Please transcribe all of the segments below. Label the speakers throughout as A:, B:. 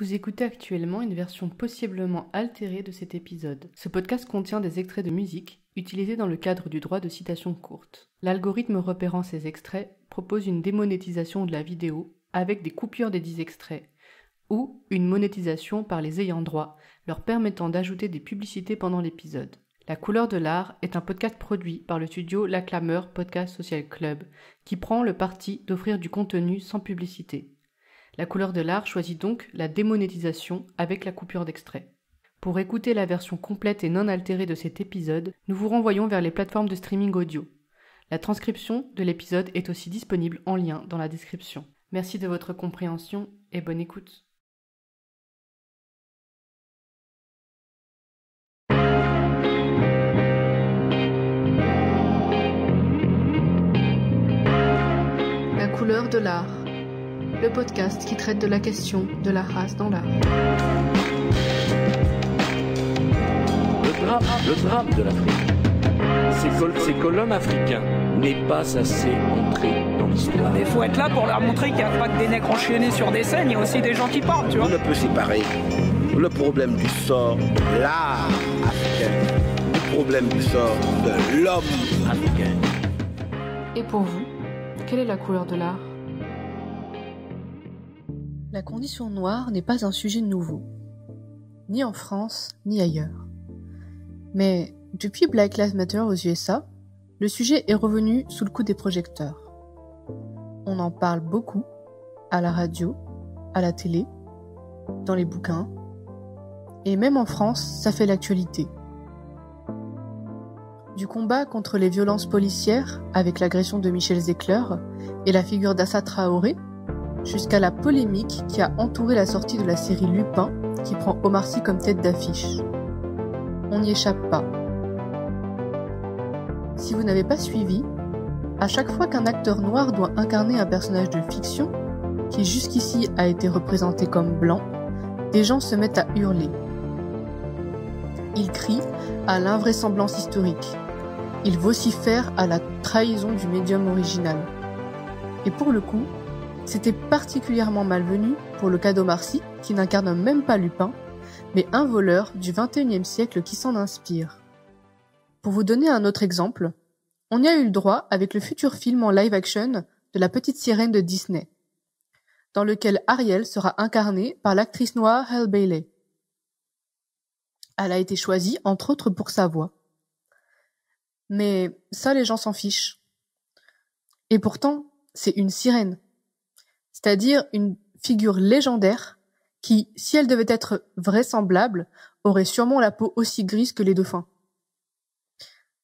A: Vous écoutez actuellement une version possiblement altérée de cet épisode. Ce podcast contient des extraits de musique utilisés dans le cadre du droit de citation courte. L'algorithme repérant ces extraits propose une démonétisation de la vidéo avec des coupures des dix extraits ou une monétisation par les ayants droit, leur permettant d'ajouter des publicités pendant l'épisode. La couleur de l'art est un podcast produit par le studio La Podcast Social Club, qui prend le parti d'offrir du contenu sans publicité. La couleur de l'art choisit donc la démonétisation avec la coupure d'extrait. Pour écouter la version complète et non altérée de cet épisode, nous vous renvoyons vers les plateformes de streaming audio. La transcription de l'épisode est aussi disponible en lien dans la description. Merci de votre compréhension et bonne écoute. La couleur de l'art le podcast qui traite de la question de la race dans l'art.
B: Le drame, le drame de l'Afrique, ces, colonnes ces africains n'est pas assez montré
C: dans l'histoire. Il faut être là pour leur montrer qu'il n'y a pas que des nègres enchaînés sur des scènes, il y a aussi des gens qui parlent, tu vois. On
B: ne peut séparer le problème du sort de l'art africain le problème du sort de l'homme africain.
A: Et pour vous, quelle est la couleur de l'art la condition noire n'est pas un sujet nouveau, ni en France, ni ailleurs. Mais depuis Black Lives Matter aux USA, le sujet est revenu sous le coup des projecteurs. On en parle beaucoup, à la radio, à la télé, dans les bouquins, et même en France, ça fait l'actualité. Du combat contre les violences policières avec l'agression de Michel Zecler et la figure d'Assa Traoré, jusqu'à la polémique qui a entouré la sortie de la série Lupin, qui prend Omar Sy comme tête d'affiche. On n'y échappe pas. Si vous n'avez pas suivi, à chaque fois qu'un acteur noir doit incarner un personnage de fiction, qui jusqu'ici a été représenté comme blanc, des gens se mettent à hurler. Ils crient à l'invraisemblance historique. Ils vocifèrent à la trahison du médium original. Et pour le coup, c'était particulièrement malvenu pour le cadeau Marcy, qui n'incarne même pas Lupin, mais un voleur du XXIe siècle qui s'en inspire. Pour vous donner un autre exemple, on y a eu le droit avec le futur film en live action de La Petite Sirène de Disney, dans lequel Ariel sera incarnée par l'actrice noire Hal Bailey. Elle a été choisie entre autres pour sa voix. Mais ça les gens s'en fichent. Et pourtant, c'est une sirène c'est-à-dire une figure légendaire qui, si elle devait être vraisemblable, aurait sûrement la peau aussi grise que les dauphins.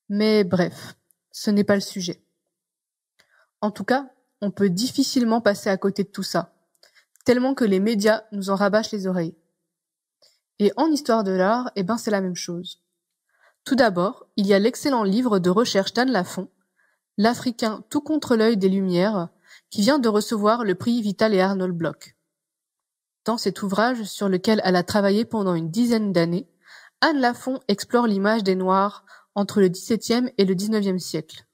A: Mais bref, ce n'est pas le sujet. En tout cas, on peut difficilement passer à côté de tout ça, tellement que les médias nous en rabâchent les oreilles. Et en histoire de l'art, eh ben c'est la même chose. Tout d'abord, il y a l'excellent livre de recherche d'Anne Lafont, L'Africain tout contre l'œil des Lumières, qui vient de recevoir le prix Vital et Arnold Bloch. Dans cet ouvrage, sur lequel elle a travaillé pendant une dizaine d'années, Anne Lafont explore l'image des Noirs entre le XVIIe et le XIXe siècle.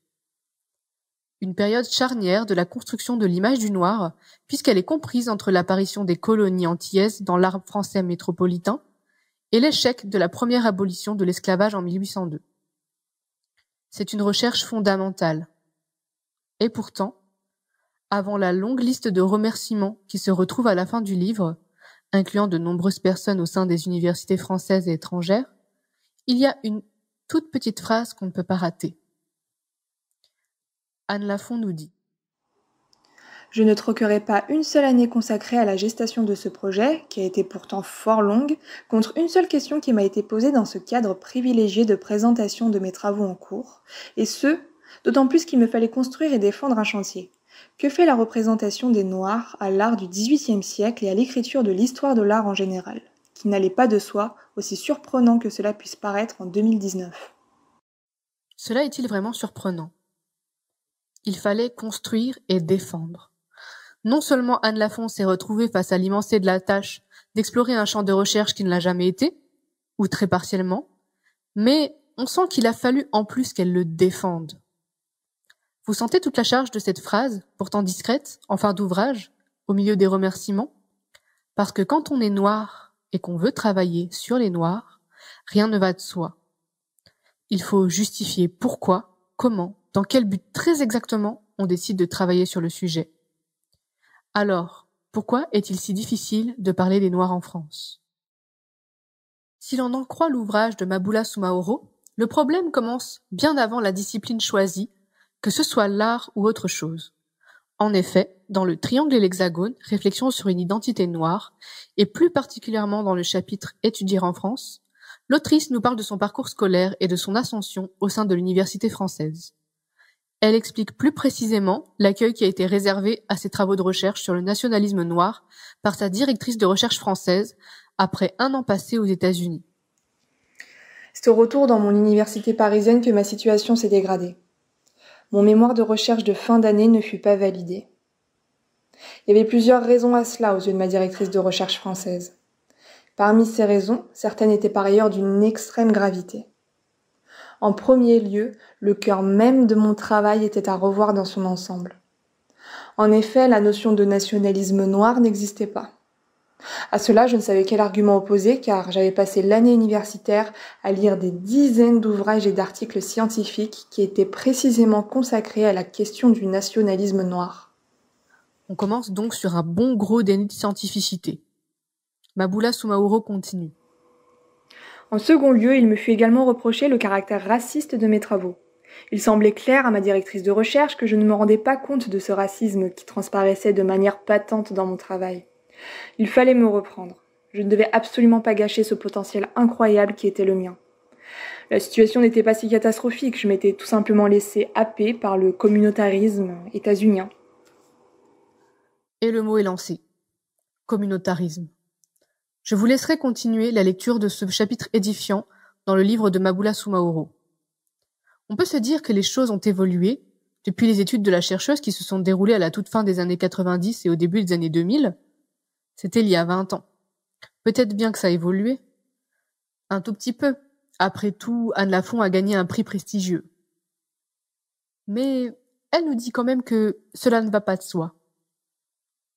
A: Une période charnière de la construction de l'image du noir, puisqu'elle est comprise entre l'apparition des colonies antillaises dans l'art français métropolitain et l'échec de la première abolition de l'esclavage en 1802. C'est une recherche fondamentale. Et pourtant, avant la longue liste de remerciements qui se retrouve à la fin du livre, incluant de nombreuses personnes au sein des universités françaises et étrangères, il y a une
C: toute petite phrase qu'on ne peut pas rater. Anne Lafont nous dit Je ne troquerai pas une seule année consacrée à la gestation de ce projet, qui a été pourtant fort longue, contre une seule question qui m'a été posée dans ce cadre privilégié de présentation de mes travaux en cours, et ce, d'autant plus qu'il me fallait construire et défendre un chantier. Que fait la représentation des Noirs à l'art du XVIIIe siècle et à l'écriture de l'histoire de l'art en général, qui n'allait pas de soi, aussi surprenant que cela puisse paraître en 2019 Cela est-il vraiment surprenant Il fallait construire
A: et défendre. Non seulement Anne Lafont s'est retrouvée face à l'immensité de la tâche d'explorer un champ de recherche qui ne l'a jamais été, ou très partiellement, mais on sent qu'il a fallu en plus qu'elle le défende. Vous sentez toute la charge de cette phrase, pourtant discrète, en fin d'ouvrage, au milieu des remerciements Parce que quand on est noir et qu'on veut travailler sur les noirs, rien ne va de soi. Il faut justifier pourquoi, comment, dans quel but très exactement on décide de travailler sur le sujet. Alors, pourquoi est-il si difficile de parler des Noirs en France Si l'on en croit l'ouvrage de Maboula Soumaoro, le problème commence bien avant la discipline choisie que ce soit l'art ou autre chose. En effet, dans le triangle et l'hexagone, réflexion sur une identité noire, et plus particulièrement dans le chapitre Étudier en France, l'autrice nous parle de son parcours scolaire et de son ascension au sein de l'université française. Elle explique plus précisément l'accueil qui a été réservé à ses travaux de recherche sur le nationalisme noir par sa directrice de recherche française après un an passé aux États-Unis. C'est
C: au retour dans mon université parisienne que ma situation s'est dégradée mon mémoire de recherche de fin d'année ne fut pas validé. Il y avait plusieurs raisons à cela aux yeux de ma directrice de recherche française. Parmi ces raisons, certaines étaient par ailleurs d'une extrême gravité. En premier lieu, le cœur même de mon travail était à revoir dans son ensemble. En effet, la notion de nationalisme noir n'existait pas. À cela, je ne savais quel argument opposer car j'avais passé l'année universitaire à lire des dizaines d'ouvrages et d'articles scientifiques qui étaient précisément consacrés à la question du nationalisme noir.
A: On commence donc sur un bon gros déni de scientificité.
C: Maboula Soumaoro continue. En second lieu, il me fut également reproché le caractère raciste de mes travaux. Il semblait clair à ma directrice de recherche que je ne me rendais pas compte de ce racisme qui transparaissait de manière patente dans mon travail. Il fallait me reprendre. Je ne devais absolument pas gâcher ce potentiel incroyable qui était le mien. La situation n'était pas si catastrophique, je m'étais tout simplement laissé happer par le communautarisme états-unien.
A: Et le mot est lancé. Communautarisme. Je vous laisserai continuer la lecture de ce chapitre édifiant dans le livre de Maboula Soumaoro. On peut se dire que les choses ont évolué depuis les études de la chercheuse qui se sont déroulées à la toute fin des années 90 et au début des années 2000, c'était il y a 20 ans. Peut-être bien que ça a évolué. Un tout petit peu. Après tout, Anne Lafont a gagné un prix prestigieux. Mais elle nous dit quand même que cela ne va pas de soi.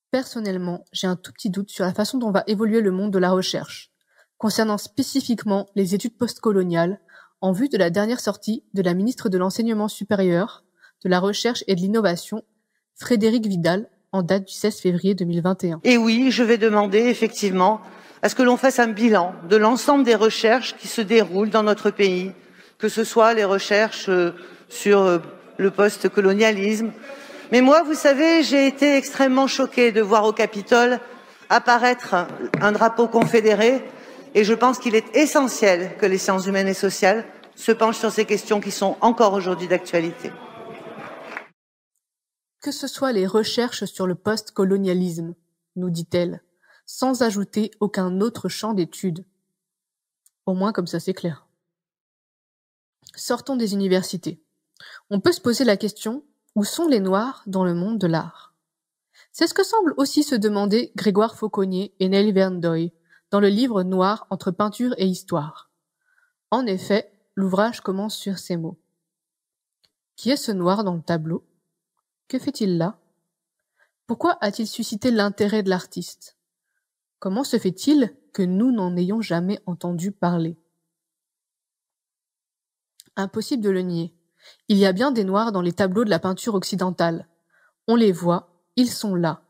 A: Personnellement, j'ai un tout petit doute sur la façon dont va évoluer le monde de la recherche, concernant spécifiquement les études postcoloniales, en vue de la dernière sortie de la ministre de l'Enseignement supérieur, de la Recherche et de l'Innovation, Frédéric Vidal, en date du 16 février 2021.
B: Et oui, je vais demander effectivement à ce que l'on fasse un bilan de l'ensemble des recherches qui se déroulent dans notre pays, que ce soit les recherches euh, sur euh, le post-colonialisme. Mais moi, vous savez, j'ai été extrêmement choquée de voir au Capitole apparaître un drapeau confédéré et je pense qu'il est essentiel que les sciences humaines et sociales se penchent sur ces questions qui sont encore aujourd'hui d'actualité
A: que ce soit les recherches sur le post-colonialisme, nous dit-elle, sans ajouter aucun autre champ d'étude. Au moins comme ça c'est clair. Sortons des universités. On peut se poser la question où sont les Noirs dans le monde de l'art C'est ce que semble aussi se demander Grégoire Fauconnier et Nelly Verndoy dans le livre Noir entre peinture et histoire. En effet, l'ouvrage commence sur ces mots. Qui est ce noir dans le tableau que fait-il là Pourquoi a-t-il suscité l'intérêt de l'artiste Comment se fait-il que nous n'en ayons jamais entendu parler Impossible de le nier. Il y a bien des noirs dans les tableaux de la peinture occidentale. On les voit, ils sont là.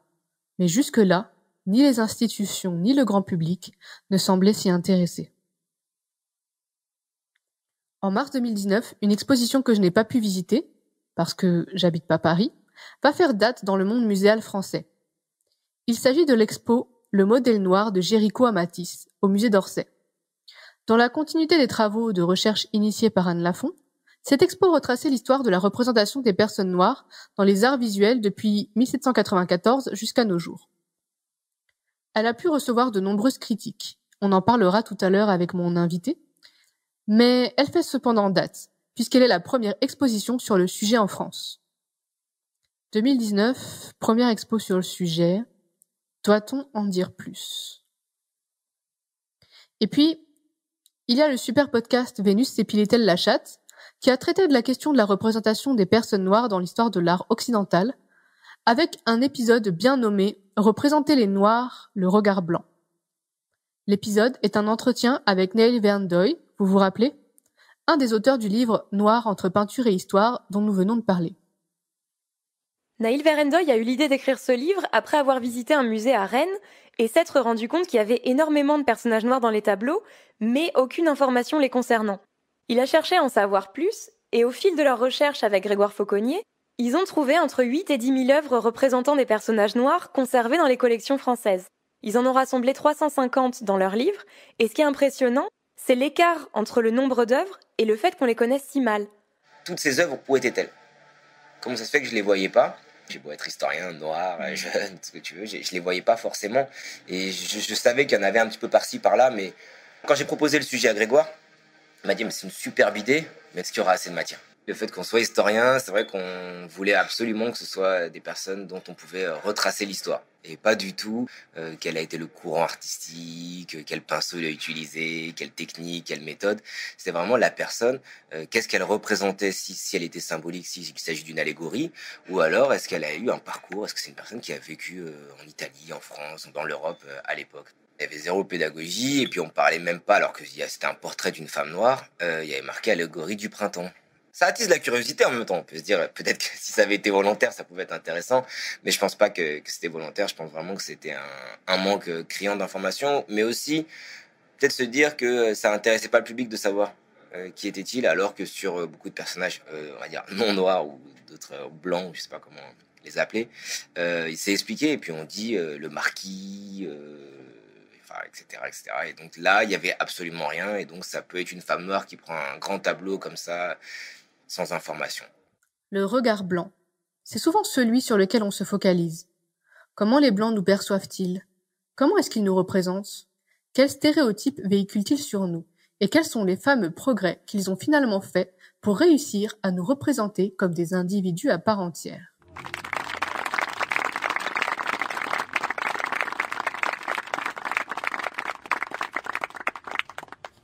A: Mais jusque-là, ni les institutions ni le grand public ne semblaient s'y intéresser. En mars 2019, une exposition que je n'ai pas pu visiter, parce que j'habite pas Paris, va faire date dans le monde muséal français. Il s'agit de l'expo Le modèle noir de Géricault à Matisse, au musée d'Orsay. Dans la continuité des travaux de recherche initiés par Anne Lafont, cette expo retraçait l'histoire de la représentation des personnes noires dans les arts visuels depuis 1794 jusqu'à nos jours. Elle a pu recevoir de nombreuses critiques. On en parlera tout à l'heure avec mon invité. Mais elle fait cependant date, puisqu'elle est la première exposition sur le sujet en France. 2019, première expo sur le sujet. Doit-on en dire plus Et puis, il y a le super podcast Vénus s'épilait-elle la chatte, qui a traité de la question de la représentation des personnes noires dans l'histoire de l'art occidental, avec un épisode bien nommé Représenter les Noirs, le regard blanc. L'épisode est un entretien avec Neil Verndoy, vous vous rappelez Un des auteurs du livre Noir entre
C: peinture et histoire dont nous venons de parler. Naïl Verendoy a eu l'idée d'écrire ce livre après avoir visité un musée à Rennes et s'être rendu compte qu'il y avait énormément de personnages noirs dans les tableaux, mais aucune information les concernant. Il a cherché à en savoir plus, et au fil de leurs recherches avec Grégoire Fauconnier, ils ont trouvé entre 8 et 10 000 œuvres représentant des personnages noirs conservés dans les collections françaises. Ils en ont rassemblé 350 dans leur livre, et ce qui est impressionnant, c'est l'écart entre le nombre d'œuvres et le fait qu'on les connaisse si mal.
B: Toutes ces œuvres, où étaient-elles Comment ça se fait que je les voyais pas j'ai beau être historien, noir, mm. jeune, ce que tu veux, je, ne les voyais pas forcément. Et je, savais qu'il y en avait un petit peu par-ci, par-là, mais quand j'ai proposé le sujet à Grégoire, il m'a dit, c'est une superbe idée, mais est-ce qu'il y aura assez de matière le fait qu'on soit historien, c'est vrai qu'on voulait absolument que ce soit des personnes dont on pouvait euh, retracer l'histoire. Et pas du tout euh, quel a été le courant artistique, quel pinceau il a utilisé, quelle technique, quelle méthode. C'est vraiment la personne, euh, qu'est-ce qu'elle représentait, si, si, elle était symbolique, s'il s'agit d'une allégorie, ou alors est-ce qu'elle a eu un parcours, est-ce que c'est une personne qui a vécu en Italie, en France, dans l'Europe à l'époque. Il y avait zéro pédagogie, et puis on parlait même pas, alors que c'était un portrait d'une femme noire, il y avait marqué allégorie du printemps ça attise la curiosité en même temps. On peut se dire, peut-être que si ça avait été volontaire, ça pouvait être intéressant, mais je pense pas que, c'était volontaire. Je pense vraiment que c'était un, manque euh, criant d'informations, mais aussi peut-être se dire que euh, ça intéressait pas le public de savoir euh, qui était-il, alors que sur beaucoup de personnages, on va dire non noirs ou d'autres blancs, je sais pas comment les appeler, il s'est expliqué et puis on dit le marquis. etc., Et donc là, il n'y avait absolument rien. Et donc, ça peut être une femme noire qui prend un grand tableau comme ça, sans information.
A: Le regard blanc. C'est souvent celui sur lequel on se focalise. Comment les blancs nous perçoivent-ils Comment est-ce qu'ils nous représentent Quels stéréotypes véhiculent-ils sur nous Et quels sont les fameux progrès qu'ils ont finalement faits pour réussir à nous représenter comme des individus à part entière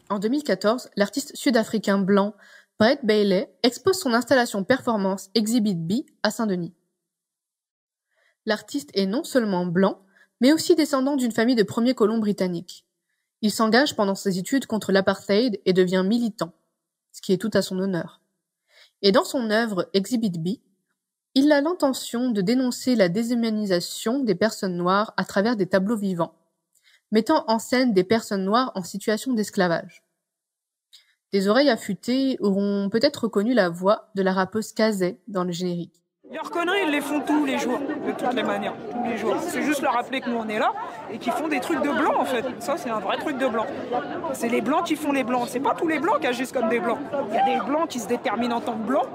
A: En 2014, l'artiste sud-africain blanc Brett Bailey expose son installation performance Exhibit B à Saint-Denis. L'artiste est non seulement blanc, mais aussi descendant d'une famille de premiers colons britanniques. Il s'engage pendant ses études contre l'apartheid et devient militant, ce qui est tout à son honneur. Et dans son œuvre Exhibit B, il a l'intention de dénoncer la déshumanisation des personnes noires à travers des tableaux vivants, mettant en scène des personnes noires en situation d'esclavage. Des oreilles affûtées auront peut-être reconnu la voix de la rappeuse Kazay dans le générique.
C: Leurs conneries, ils les font tous les jours, de toutes les manières, tous les jours. C'est juste leur rappeler que nous on est là et qu'ils font des trucs de blanc en fait. Ça, c'est un vrai truc de blanc. C'est les blancs qui font les blancs. C'est pas tous les blancs qui agissent comme des blancs. Il y a des blancs qui se déterminent en tant que blancs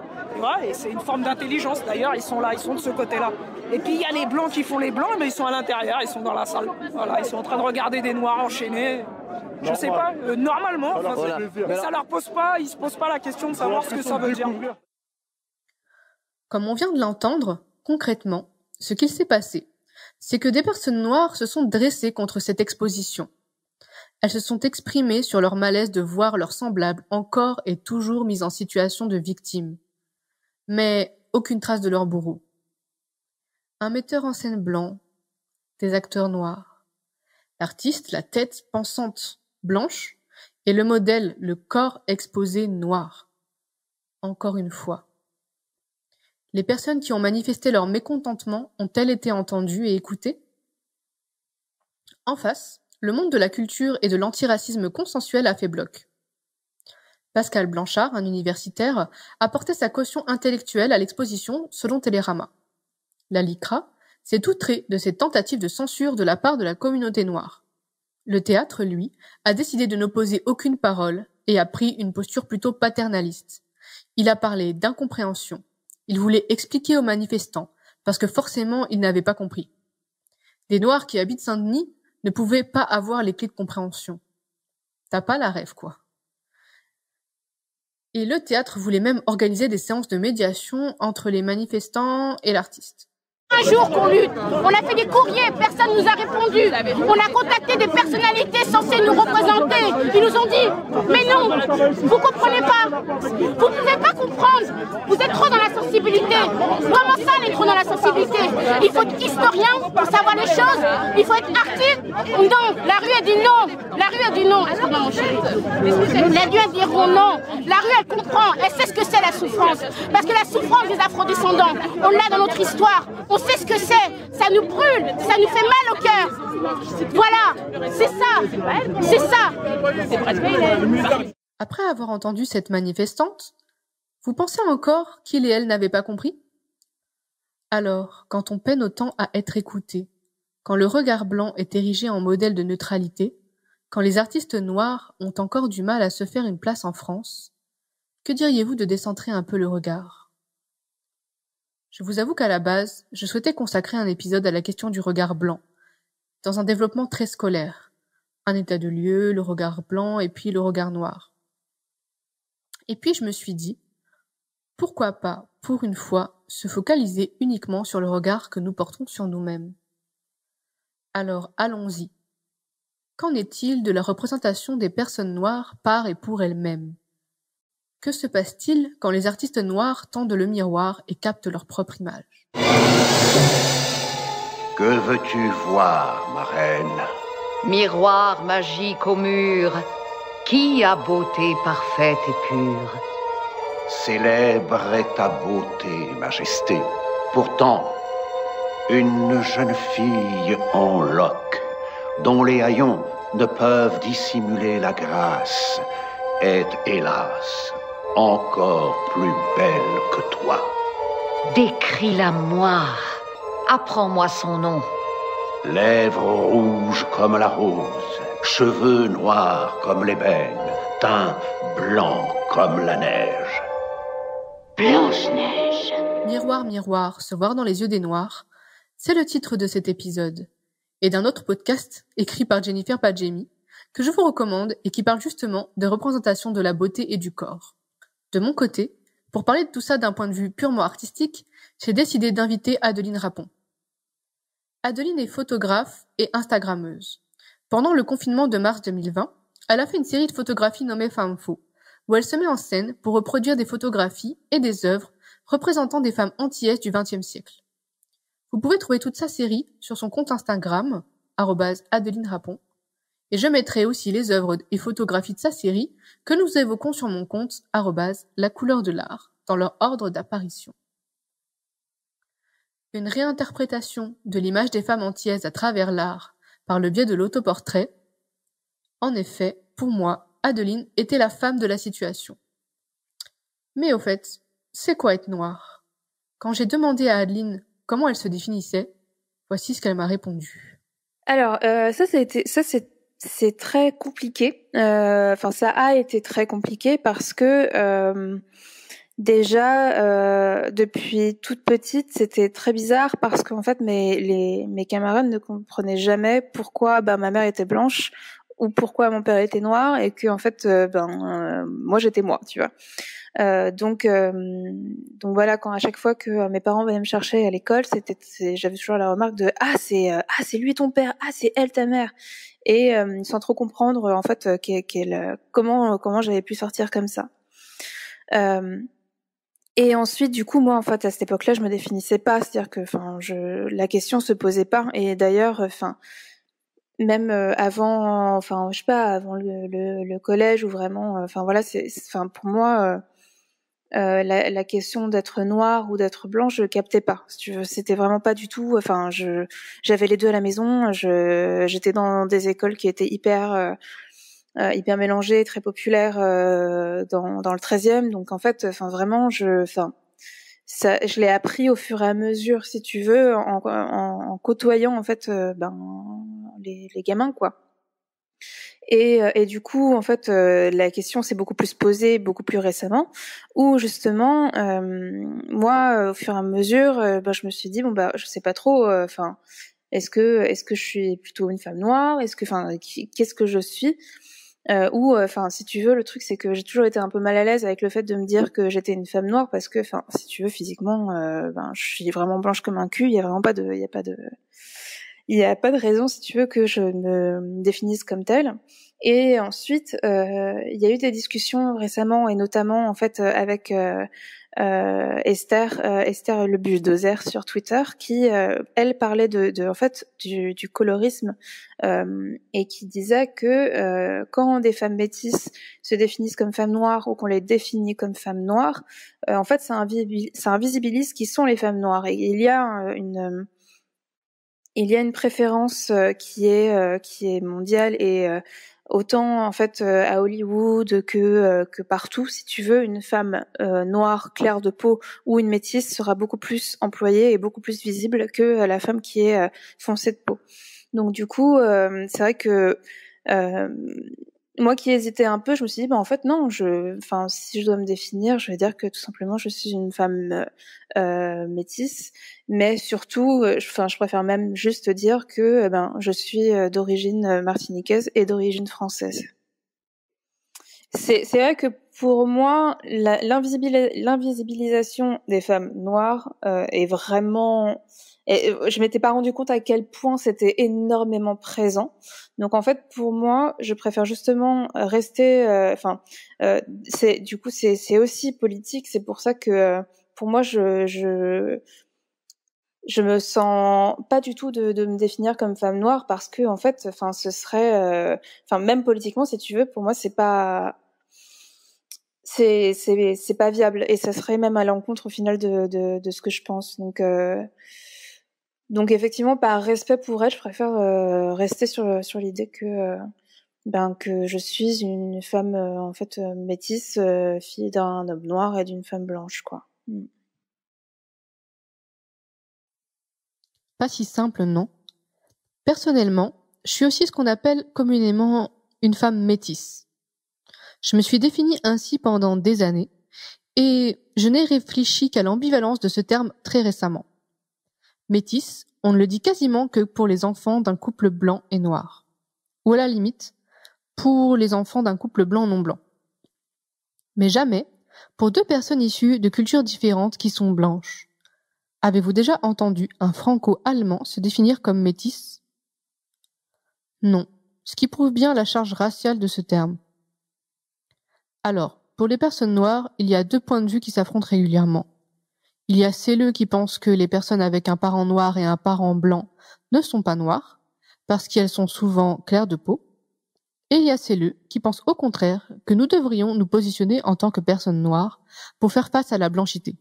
C: c'est une forme d'intelligence. D'ailleurs, ils sont là, ils sont de ce côté-là. Et puis il y a les blancs qui font les blancs, mais ils sont à l'intérieur, ils sont dans la salle. Voilà, ils sont en train de regarder des noirs enchaînés. Je sais pas,
B: euh, normalement, ça,
C: leur pose pas, ils se posent pas la question de savoir ce que ça veut
B: dire.
A: Comme on vient de l'entendre, concrètement, ce qu'il s'est passé, c'est que des personnes noires se sont dressées contre cette exposition. Elles se sont exprimées sur leur malaise de voir leurs semblables encore et toujours mis en situation de victime mais aucune trace de leur bourreau. Un metteur en scène blanc, des acteurs noirs. L'artiste, la tête pensante blanche, et le modèle, le corps exposé noir. Encore une fois. Les personnes qui ont manifesté leur mécontentement ont-elles été entendues et écoutées En face, le monde de la culture et de l'antiracisme consensuel a fait bloc. Pascal Blanchard, un universitaire, apportait sa caution intellectuelle à l'exposition selon Télérama. La LICRA s'est outrée de cette tentative de censure de la part de la communauté noire. Le théâtre, lui, a décidé de n'opposer aucune parole et a pris une posture plutôt paternaliste. Il a parlé d'incompréhension. Il voulait expliquer aux manifestants, parce que forcément ils n'avaient pas compris. Des Noirs qui habitent Saint-Denis ne pouvaient pas avoir les clés de compréhension. T'as pas la rêve, quoi. Et le théâtre voulait même organiser des séances de médiation entre les manifestants et l'artiste un jour qu'on lutte. On a fait des courriers, personne ne nous a répondu. On a contacté des personnalités censées nous représenter. Ils nous ont dit, mais non, vous comprenez pas. Vous ne pouvez pas comprendre. Vous êtes trop dans la sensibilité. Comment ça, les trop dans la sensibilité. Il faut être historien pour savoir les choses. Il faut être artiste. Non, la rue a dit non. La rue a dit non. Les en
B: La rue a dit non.
A: La rue, elle comprend.
B: Elle sait ce que c'est la souffrance. Parce que la souffrance des afrodescendants, on l'a dans notre histoire. On sait ce que c'est. Ça nous brûle, ça nous fait mal au cœur. Voilà, c'est ça. C'est ça.
A: Après avoir entendu cette manifestante, vous pensez encore qu'il et elle n'avaient pas compris Alors, quand on peine autant à être écouté, quand le regard blanc est érigé en modèle de neutralité, quand les artistes noirs ont encore du mal à se faire une place en France, que diriez-vous de décentrer un peu le regard je vous avoue qu'à la base, je souhaitais consacrer un épisode à la question du regard blanc, dans un développement très scolaire. Un état de lieu, le regard blanc et puis le regard noir. Et puis je me suis dit, pourquoi pas, pour une fois, se focaliser uniquement sur le regard que nous portons sur nous-mêmes Alors allons-y. Qu'en est-il de la représentation des personnes noires par et pour elles-mêmes que se passe-t-il quand les artistes noirs tendent le miroir et captent leur propre image
B: Que veux-tu voir, ma reine
A: Miroir magique au mur, qui a beauté parfaite et pure
B: Célèbre est ta beauté, Majesté. Pourtant, une jeune fille en loques, dont les haillons ne peuvent dissimuler la grâce, est hélas encore plus belle que toi.
A: Décris-la moi.
B: Apprends-moi son nom. Lèvres rouges comme la rose, cheveux noirs comme l'ébène, teint blanc comme la neige.
A: Blanche-Neige Miroir, miroir, se voir dans les yeux des noirs, c'est le titre de cet épisode, et d'un autre podcast écrit par Jennifer Padjemi, que je vous recommande et qui parle justement des représentations de la beauté et du corps. De mon côté, pour parler de tout ça d'un point de vue purement artistique, j'ai décidé d'inviter Adeline Rapon. Adeline est photographe et Instagrammeuse. Pendant le confinement de mars 2020, elle a fait une série de photographies nommée Femmes Faux, où elle se met en scène pour reproduire des photographies et des œuvres représentant des femmes antillaises du XXe siècle. Vous pouvez trouver toute sa série sur son compte Instagram, Adeline Rapon, et je mettrai aussi les œuvres et photographies de sa série que nous évoquons sur mon compte la couleur de l'art dans leur ordre d'apparition. Une réinterprétation de l'image des femmes entières à travers l'art par le biais de l'autoportrait. En effet, pour moi, Adeline était la femme de la situation. Mais au fait, c'est quoi être noire Quand j'ai demandé à Adeline comment elle se définissait, voici ce qu'elle m'a répondu.
D: Alors, euh, ça, ça été, ça, c'est c'est très compliqué. Euh, enfin, ça a été très compliqué parce que euh, déjà euh, depuis toute petite, c'était très bizarre parce qu'en fait, mes mes camarades ne comprenaient jamais pourquoi ben, ma mère était blanche ou pourquoi mon père était noir et que en fait ben moi j'étais moi tu vois donc donc voilà quand à chaque fois que mes parents venaient me chercher à l'école c'était j'avais toujours la remarque de ah c'est ah c'est lui ton père ah c'est elle ta mère et euh, sans trop comprendre en fait euh, comment euh, comment j'avais pu sortir comme ça. Et ensuite, du coup, moi, en fait, à cette époque-là, je me définissais pas, c'est-à-dire que, enfin, je, la question se posait pas. Et d'ailleurs, enfin, même avant, enfin, je sais pas, avant le, le, le collège ou vraiment, enfin voilà, c'est, enfin pour moi, euh, la, la, question d'être noir ou d'être blanc, je captais pas. C'était vraiment pas du tout. Enfin, je j'avais les deux à la maison. J'étais dans des écoles qui étaient hyper euh, euh, hyper mélangées, très populaires euh, dans dans le 13e. Donc en fait, enfin vraiment, je enfin ça, je l'ai appris au fur et à mesure, si tu veux, en, en, en côtoyant en fait ben les, les gamins quoi. Et, euh, et du coup, en fait, euh, la question s'est beaucoup plus posée, beaucoup plus récemment, où justement, euh, moi, au fur et à mesure, bah, je me suis dit, bon, bah, je sais pas trop, enfin, est-ce que, est-ce que je suis plutôt une femme noire Est-ce que, enfin, qu'est-ce que je suis ou enfin si tu veux le truc c'est que j'ai toujours été un peu mal à l'aise avec le fait de me dire que j'étais une femme noire parce que enfin si tu veux physiquement ben je suis vraiment blanche comme un cul il y a vraiment pas de il y a pas de il n'y a pas de raison, si tu veux, que je me définisse comme telle. Et ensuite, euh, il y a eu des discussions récemment, et notamment en fait euh, avec euh, Esther, Esther le bulldozer sur Twitter, qui elle parlait de, en fait du, colorisme et qui disait que quand des femmes métisses se définissent comme femmes noires ou qu'on les définit comme femmes noires, en fait, c'est un invisibilise qui sont les femmes noires. Et il y a une il y a une préférence euh, qui est euh, qui est mondiale et euh, autant en fait à Hollywood que que partout si tu veux une femme noire claire de peau ou une métisse sera beaucoup plus employée et beaucoup plus visible que la femme qui est foncée de peau. Donc du coup c'est vrai que moi qui hésitais un peu, je me suis dit, bah, en fait, non, je, enfin, si je dois me définir, je vais dire que tout simplement, je suis une femme euh, métisse, mais surtout, euh, enfin, je préfère même juste dire que, eh ben, je suis euh, d'origine euh, martiniquaise et d'origine française. C'est vrai que pour moi, l'invisibilisation des femmes noires est vraiment et euh, je m'étais pas rendu compte à quel point c'était énormément présent. Donc en fait, pour moi, je préfère justement euh, rester. Euh, enfin, c'est du coup c'est c'est aussi politique. C'est pour ça que pour moi je je je me sens pas du tout de, de me définir comme femme noire parce que en fait, enfin ce serait, enfin même politiquement si tu veux, pour moi c'est pas c'est c'est c'est pas viable et ça serait même à l'encontre au final de, de de ce que je pense. Donc donc effectivement, par respect pour elle, je préfère euh, rester sur, euh, sur l'idée que, euh, ben, que je suis une femme en fait métisse, fille d'un homme noir et d'une femme blanche, quoi. Mm.
A: Pas si simple, non. Personnellement, je suis aussi ce qu'on appelle communément une femme métisse. Je me suis définie ainsi pendant des années et je n'ai réfléchi qu'à l'ambivalence de ce terme très récemment. Métis, on ne le dit quasiment que pour les enfants d'un couple blanc et noir. Ou à la limite, pour les enfants d'un couple blanc non blanc. Mais jamais pour deux personnes issues de cultures différentes qui sont blanches. Avez-vous déjà entendu un franco-allemand se définir comme métis Non, ce qui prouve bien la charge raciale de ce terme. Alors, pour les personnes noires, il y a deux points de vue qui s'affrontent régulièrement. Il y a Celleux qui pensent que les personnes avec un parent noir et un parent blanc ne sont pas noires, parce qu'elles sont souvent claires de peau. Et il y a Celleux qui pensent au contraire que nous devrions nous positionner en tant que personnes noires pour faire face à la blanchité.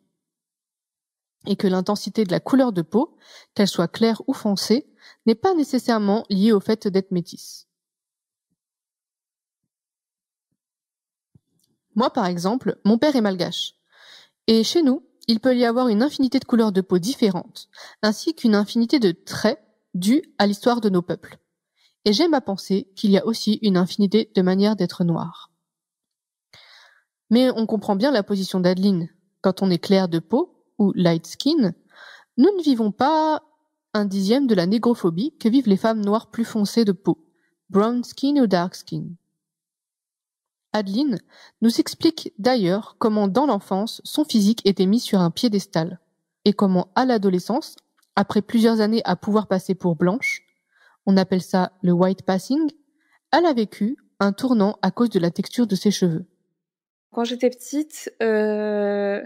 A: Et que l'intensité de la couleur de peau, qu'elle soit claire ou foncée, n'est pas nécessairement liée au fait d'être métisse. Moi, par exemple, mon père est malgache. Et chez nous, il peut y avoir une infinité de couleurs de peau différentes, ainsi qu'une infinité de traits dus à l'histoire de nos peuples. Et j'aime à penser qu'il y a aussi une infinité de manières d'être noire. Mais on comprend bien la position d'Adeline. Quand on est clair de peau, ou light skin, nous ne vivons pas un dixième de la négrophobie que vivent les femmes noires plus foncées de peau, brown skin ou dark skin. Adeline nous explique d'ailleurs comment dans l'enfance, son physique était mis sur un piédestal et comment à l'adolescence, après plusieurs années à pouvoir passer pour blanche, on appelle ça le white passing, elle a vécu un tournant à cause de la texture de ses cheveux.
E: Quand j'étais petite, euh,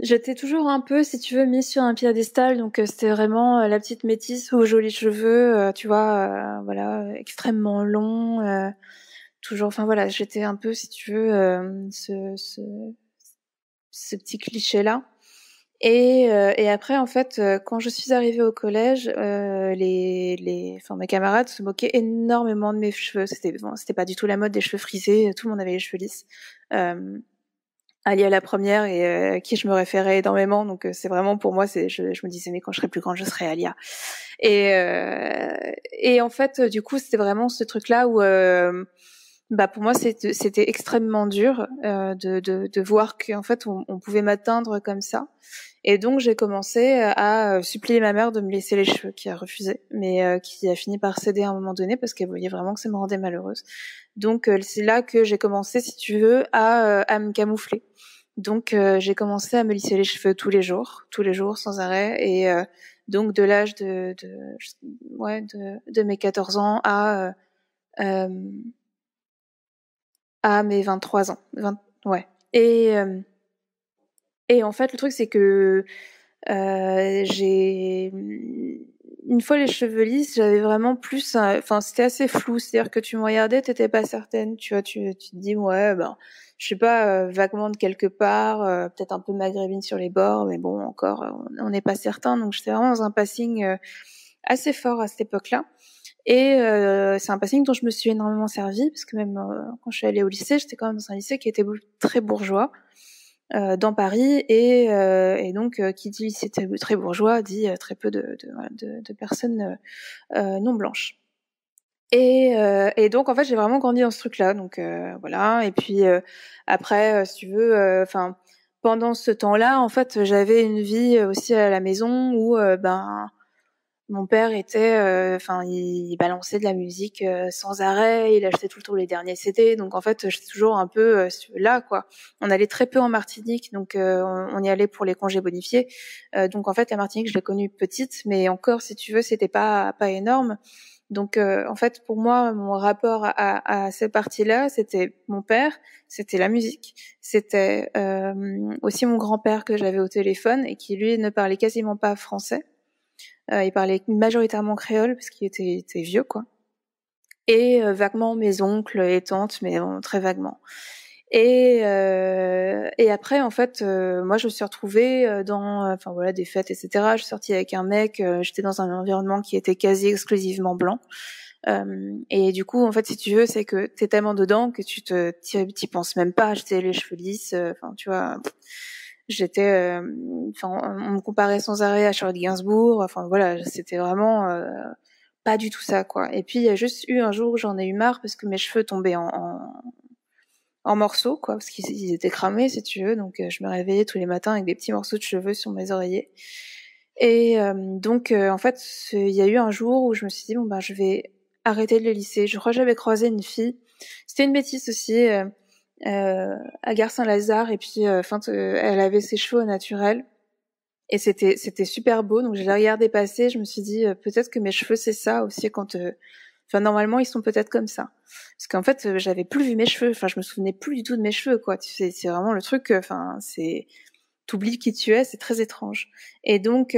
E: j'étais toujours un peu, si tu veux, mise sur un piédestal. Donc euh, c'était
D: vraiment euh, la petite métisse aux jolis cheveux, tu vois, voilà, extrêmement longs toujours, enfin voilà, j'étais un peu, si tu veux, euh, ce, ce, ce, petit cliché-là. Et, euh, et après, en fait, euh, quand je suis arrivée au collège, les, les, enfin, mes camarades se moquaient énormément de mes cheveux. C'était, bon, c'était pas du tout la mode des cheveux frisés. Tout le monde avait les cheveux lisses. Alia à la première et à qui je me référais énormément. Donc c'est vraiment pour moi, c'est je, je, me disais mais quand je serai plus grande, je serai Alia. Et et en fait, du coup, c'était vraiment ce truc là où bah pour moi c'était extrêmement dur euh, de, de, de, voir qu'en fait on, on pouvait m'atteindre comme ça et donc j'ai commencé euh, à euh, supplier ma mère de me laisser les cheveux qui a refusé mais euh, qui a fini par céder à un moment donné parce qu'elle voyait vraiment que ça me rendait malheureuse donc c'est là que j'ai commencé si tu veux à, à me camoufler donc j'ai commencé à me lisser les cheveux tous les jours tous les jours sans arrêt et donc de l'âge de, de, ouais, de, de mes 14 ans à à mes 23 ans. ouais. Et, euh, et en fait, le truc, c'est que euh, j'ai. Une fois les cheveux lisses, j'avais vraiment plus. Enfin, c'était assez flou. C'est-à-dire que tu me regardais, t'étais pas certaine. Tu vois, tu, tu te dis, ouais, ben, je sais pas, euh, vaguement de quelque part, peut-être un peu maghrébine sur les bords, mais bon, encore, on n'est pas certain. Donc, j'étais vraiment dans un passing assez fort à cette époque-là. Et euh, c'est un passing dont je me suis énormément servie, parce que même euh, quand je suis allée au lycée, j'étais quand même dans un lycée qui était très bourgeois euh, dans Paris, et, euh, et donc euh, qui dit lycée très bourgeois dit très peu de, de, de, personnes non blanches. Et, et, donc en fait j'ai vraiment grandi dans ce truc-là, donc voilà. Et puis après, si tu veux, enfin pendant ce temps-là, en fait j'avais une vie aussi à la maison où ben mon père était, euh, enfin, il balançait de la musique euh, sans arrêt. Il achetait tout le temps les derniers CD. Donc en fait, j'étais toujours un peu euh, là, quoi. On allait très peu en Martinique, donc on y allait pour les congés bonifiés. donc en fait, la Martinique, je l'ai connue petite, mais encore, si tu veux, c'était pas pas énorme. Donc, en fait, pour moi, mon rapport à, à partie là c'était mon père, c'était la musique, c'était aussi mon grand-père que j'avais au téléphone et qui, lui, ne parlait quasiment pas français. Euh, il parlait majoritairement créole parce qu'il était, vieux, quoi. Et euh, vaguement mes oncles et tantes, mais très vaguement. Et, euh, et après, en fait, moi, je me suis retrouvée dans, enfin voilà, des fêtes, etc. Je suis sortie avec un mec. J'étais dans un environnement qui était quasi exclusivement blanc. et du coup, en fait, si tu veux, c'est que t'es tellement dedans que tu te, t'y penses même pas. J'étais les cheveux lisses. Enfin, tu vois j'étais, euh, enfin, on me comparait sans arrêt à Charlotte Gainsbourg. Enfin voilà, c'était vraiment euh, pas du tout ça quoi. Et puis il y a juste eu un jour, où j'en ai eu marre parce que mes cheveux tombaient en, en, morceaux quoi, parce qu'ils étaient cramés si tu veux. Donc euh, je me réveillais tous les matins avec des petits morceaux de cheveux sur mes oreillers. Et donc en fait, il y a eu un jour où je me suis dit bon ben je vais arrêter de le lycée. Je crois que j'avais croisé une fille. C'était une bêtise aussi. Euh, à Gare Saint-Lazare et puis enfin euh, euh, elle avait ses cheveux naturels et c'était c'était super beau donc je l'ai regardé passer je me suis dit peut-être que mes cheveux c'est ça aussi quand enfin normalement ils sont peut-être comme ça parce qu'en fait j'avais plus vu mes cheveux enfin je me souvenais plus du tout de mes cheveux quoi tu sais, c'est vraiment le truc enfin c'est t'oublies qui tu es c'est très étrange et donc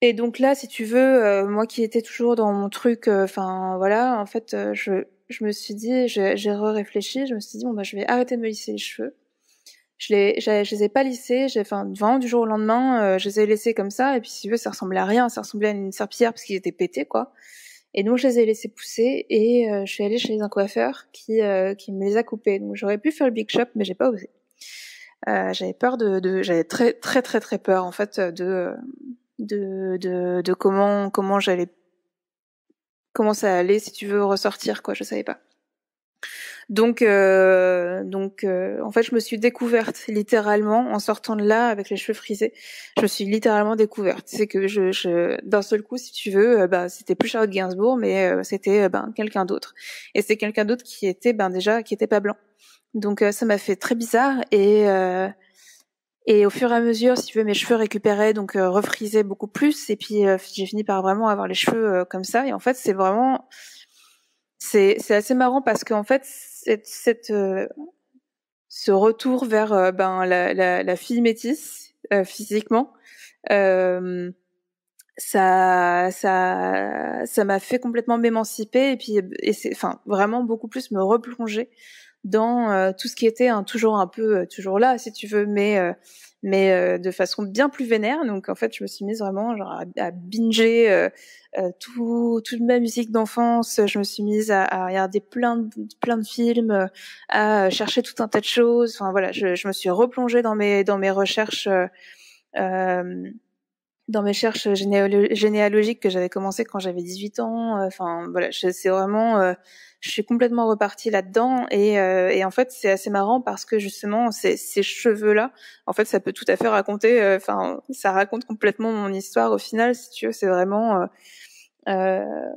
D: et donc là si tu veux moi qui étais toujours dans mon truc enfin voilà en fait je je me suis dit, j'ai réfléchi, je me suis dit, bon, bah, je vais arrêter de me lisser les cheveux. Je les, les ai pas lissés, j'ai, enfin, du jour au lendemain, euh, je les ai laissés comme ça, et puis, si tu veux, ça ressemblait à rien, ça ressemblait à une serpillière parce qu'ils étaient pétés, quoi. Et donc, je les ai laissés pousser, et euh, je suis allée chez un coiffeur qui, euh, qui me les a coupés. Donc, j'aurais pu faire le big shop, mais j'ai pas osé. j'avais peur de, de j'avais très, très, très, très peur, en fait, de, de, de, de comment, comment j'allais comment ça allait si tu veux ressortir quoi je savais pas donc euh, donc euh, en fait je me suis découverte littéralement en sortant de là avec les cheveux frisés je me suis littéralement découverte c'est que je, d'un seul coup si tu veux euh, bah c'était plus Charlotte Gainsbourg mais c'était ben quelqu'un d'autre et c'est quelqu'un d'autre qui était ben déjà qui était pas blanc donc ça m'a fait très bizarre et et au fur et à mesure, si tu veux, mes cheveux récupéraient, donc euh, refrisaient beaucoup plus. Et puis euh, j'ai fini par vraiment avoir les cheveux euh, comme ça. Et en fait, c'est vraiment, c'est c'est assez marrant parce qu'en fait, cette, cette euh, ce retour vers ben la, la, la, fille métisse physiquement, ça ça ça m'a fait complètement m'émanciper et puis et c'est enfin vraiment beaucoup plus me replonger dans euh, tout ce qui était hein, toujours un peu euh, toujours là si tu veux, mais euh, mais de façon bien plus vénère. Donc en fait, je me suis mise vraiment genre, à, binger tout, toute ma musique d'enfance. Je me suis mise à, à, regarder plein de, plein de films, à chercher tout un tas de choses. Enfin voilà, je, je me suis replongée dans mes dans mes recherches dans mes recherches généalogiques que j'avais commencé quand j'avais 18 ans. Euh, enfin, voilà, c'est vraiment, euh, je suis complètement repartie là-dedans. Et, euh, et, en fait, c'est assez marrant parce que justement, ces, ces cheveux-là, en fait, ça peut tout à fait raconter. Enfin, ça raconte complètement mon histoire au final, si tu veux. C'est vraiment euh,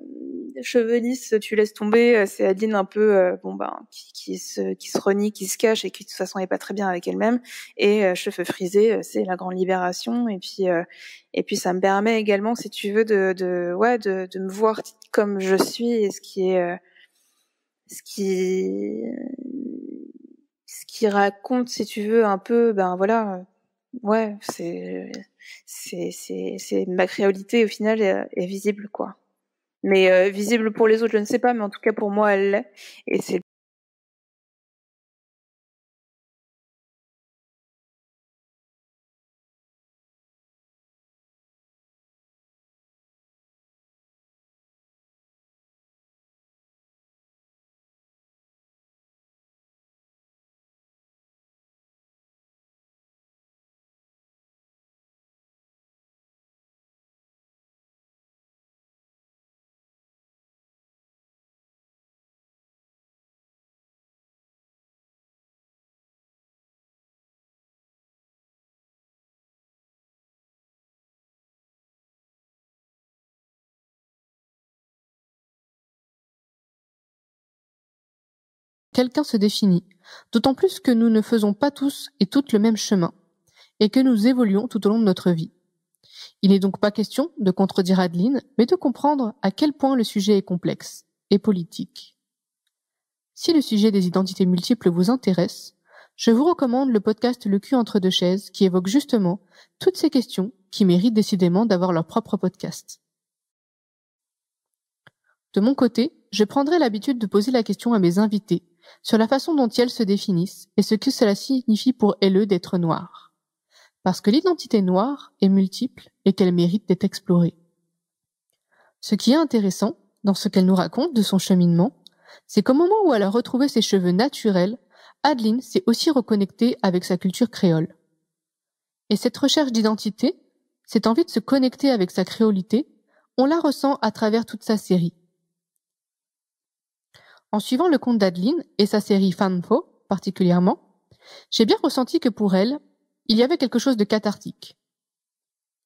D: lisses tu laisses tomber, euh, c'est Adine un peu euh, bon ben qui, se qui se renie, qui se cache et qui de toute façon n'est pas très bien avec elle-même. Et cheveux frisés, euh, c'est la grande libération. Et puis et puis ça me permet également, si tu veux, de ouais de me voir comme je suis et ce qui est ce qui ce qui raconte, si tu veux, un peu ben voilà ouais c'est c'est c'est ma créolité au final est, visible quoi. Mais euh, visible pour les autres, je ne sais pas, mais en tout cas pour moi, elle l'est. Et c'est
A: quelqu'un se définit, d'autant plus que nous ne faisons pas tous et toutes le même chemin, et que nous évoluons tout au long de notre vie. Il n'est donc pas question de contredire Adeline, mais de comprendre à quel point le sujet est complexe et politique. Si le sujet des identités multiples vous intéresse, je vous recommande le podcast Le cul entre deux chaises qui évoque justement toutes ces questions qui méritent décidément d'avoir leur propre podcast. De mon côté, je prendrai l'habitude de poser la question à mes invités sur la façon dont elles se définissent et ce que cela signifie pour elles d'être noire. Parce que l'identité noire est multiple et qu'elle mérite d'être explorée. Ce qui est intéressant, dans ce qu'elle nous raconte de son cheminement, c'est qu'au moment où elle a retrouvé ses cheveux naturels, Adeline s'est aussi reconnectée avec sa culture créole. Et cette recherche d'identité, cette envie de se connecter avec sa créolité, on la ressent à travers toute sa série. En suivant le conte d'Adeline et sa série Fanfo particulièrement, j'ai bien ressenti que pour elle, il y avait quelque chose de cathartique.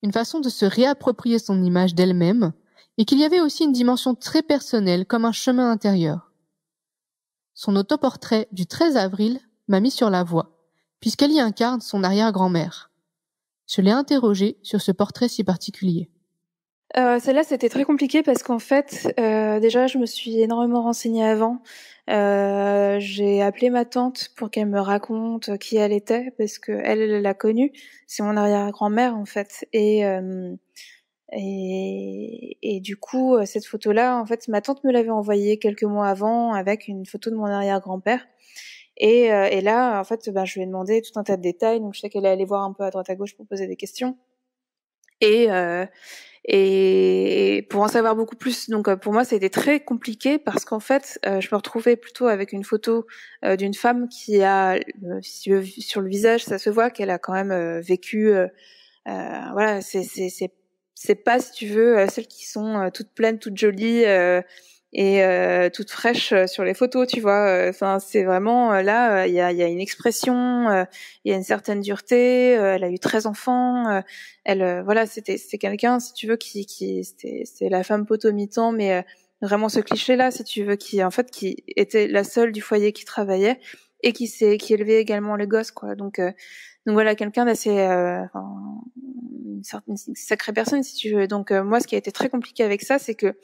A: Une façon de se réapproprier son image d'elle-même et qu'il y avait aussi une dimension très personnelle comme un chemin intérieur. Son autoportrait du 13 avril m'a mis sur la voie, puisqu'elle y incarne son arrière-grand-mère. Je l'ai interrogée sur ce portrait si particulier
D: euh, Celle-là, c'était très compliqué parce qu'en fait, euh, déjà, je me suis énormément renseignée avant. Euh, j'ai appelé ma tante pour qu'elle me raconte qui elle était parce que elle, l'a connue. C'est mon arrière-grand-mère en fait. Et euh, et, et, du coup, cette photo-là, en fait, ma tante me l'avait envoyée quelques mois avant avec une photo de mon arrière-grand-père. Et, et, là, en fait, ben, je lui ai demandé tout un tas de détails. Donc, je sais qu'elle est allée voir un peu à droite à gauche pour poser des questions. Et, et pour en savoir beaucoup plus, donc euh, pour moi, ça a été très compliqué parce qu'en fait, euh, je me retrouvais plutôt avec une photo euh, d'une femme qui a, veux, sur le visage, ça se voit qu'elle a quand même vécu. voilà, c'est c'est c'est pas si tu veux celles qui sont toutes pleines, toutes jolies et euh, toute fraîche euh, sur les photos, tu vois. Euh, enfin, c'est vraiment là, il y a, y a, une expression, il y a une certaine dureté. elle a eu 13 enfants. elle, voilà, c'était c'est quelqu'un, si tu veux, qui qui c'est la femme temps mais vraiment ce cliché-là, si tu veux, qui en fait qui était la seule du foyer qui travaillait et qui s'est qui élevait également le gosses quoi. Donc donc voilà, quelqu'un d'assez une, certaine une sacrée personne, si tu veux. Donc moi, ce qui a été très compliqué avec ça, c'est que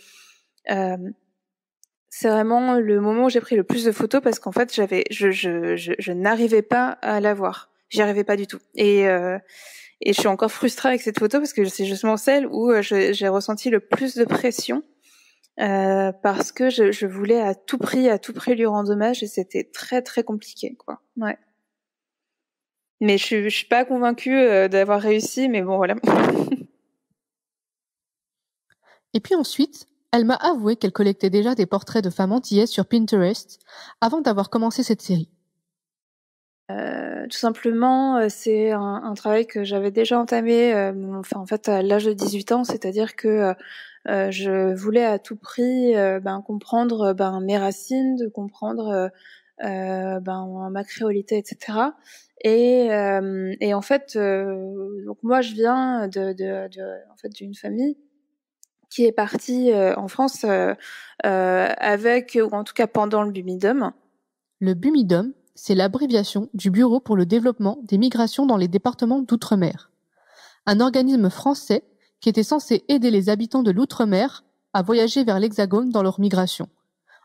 D: c'est vraiment le moment où j'ai pris le plus de photos parce qu'en fait, j'avais, je, je, je, n'arrivais pas à la voir. J'y arrivais pas du tout. Et, euh, et je suis encore frustrée avec cette photo parce que c'est justement celle où euh, j'ai ressenti le plus de pression euh, parce que je, voulais à tout prix, à tout prix lui rendre hommage et c'était très très compliqué, quoi. Mais je, je suis pas convaincue d'avoir réussi, mais bon voilà.
A: et puis ensuite, elle m'a avoué qu'elle collectait déjà des portraits de femmes antillaises sur Pinterest avant d'avoir commencé cette série.
D: Euh, tout simplement, euh, c'est un, travail que j'avais déjà entamé, euh, enfin en fait à l'âge de 18 ans, c'est-à-dire que je voulais à tout prix ben, comprendre ben, mes racines, de comprendre ben, ma créolité, etc. Et, en fait, donc moi je viens de en fait d'une famille qui est parti euh, en France euh, euh, avec, ou en tout cas pendant le Bumidum.
A: Le Bumidum, c'est l'abréviation du Bureau pour le développement des migrations dans les départements d'outre-mer. Un organisme français qui était censé aider les habitants de l'outre-mer à voyager vers l'Hexagone dans leur migration,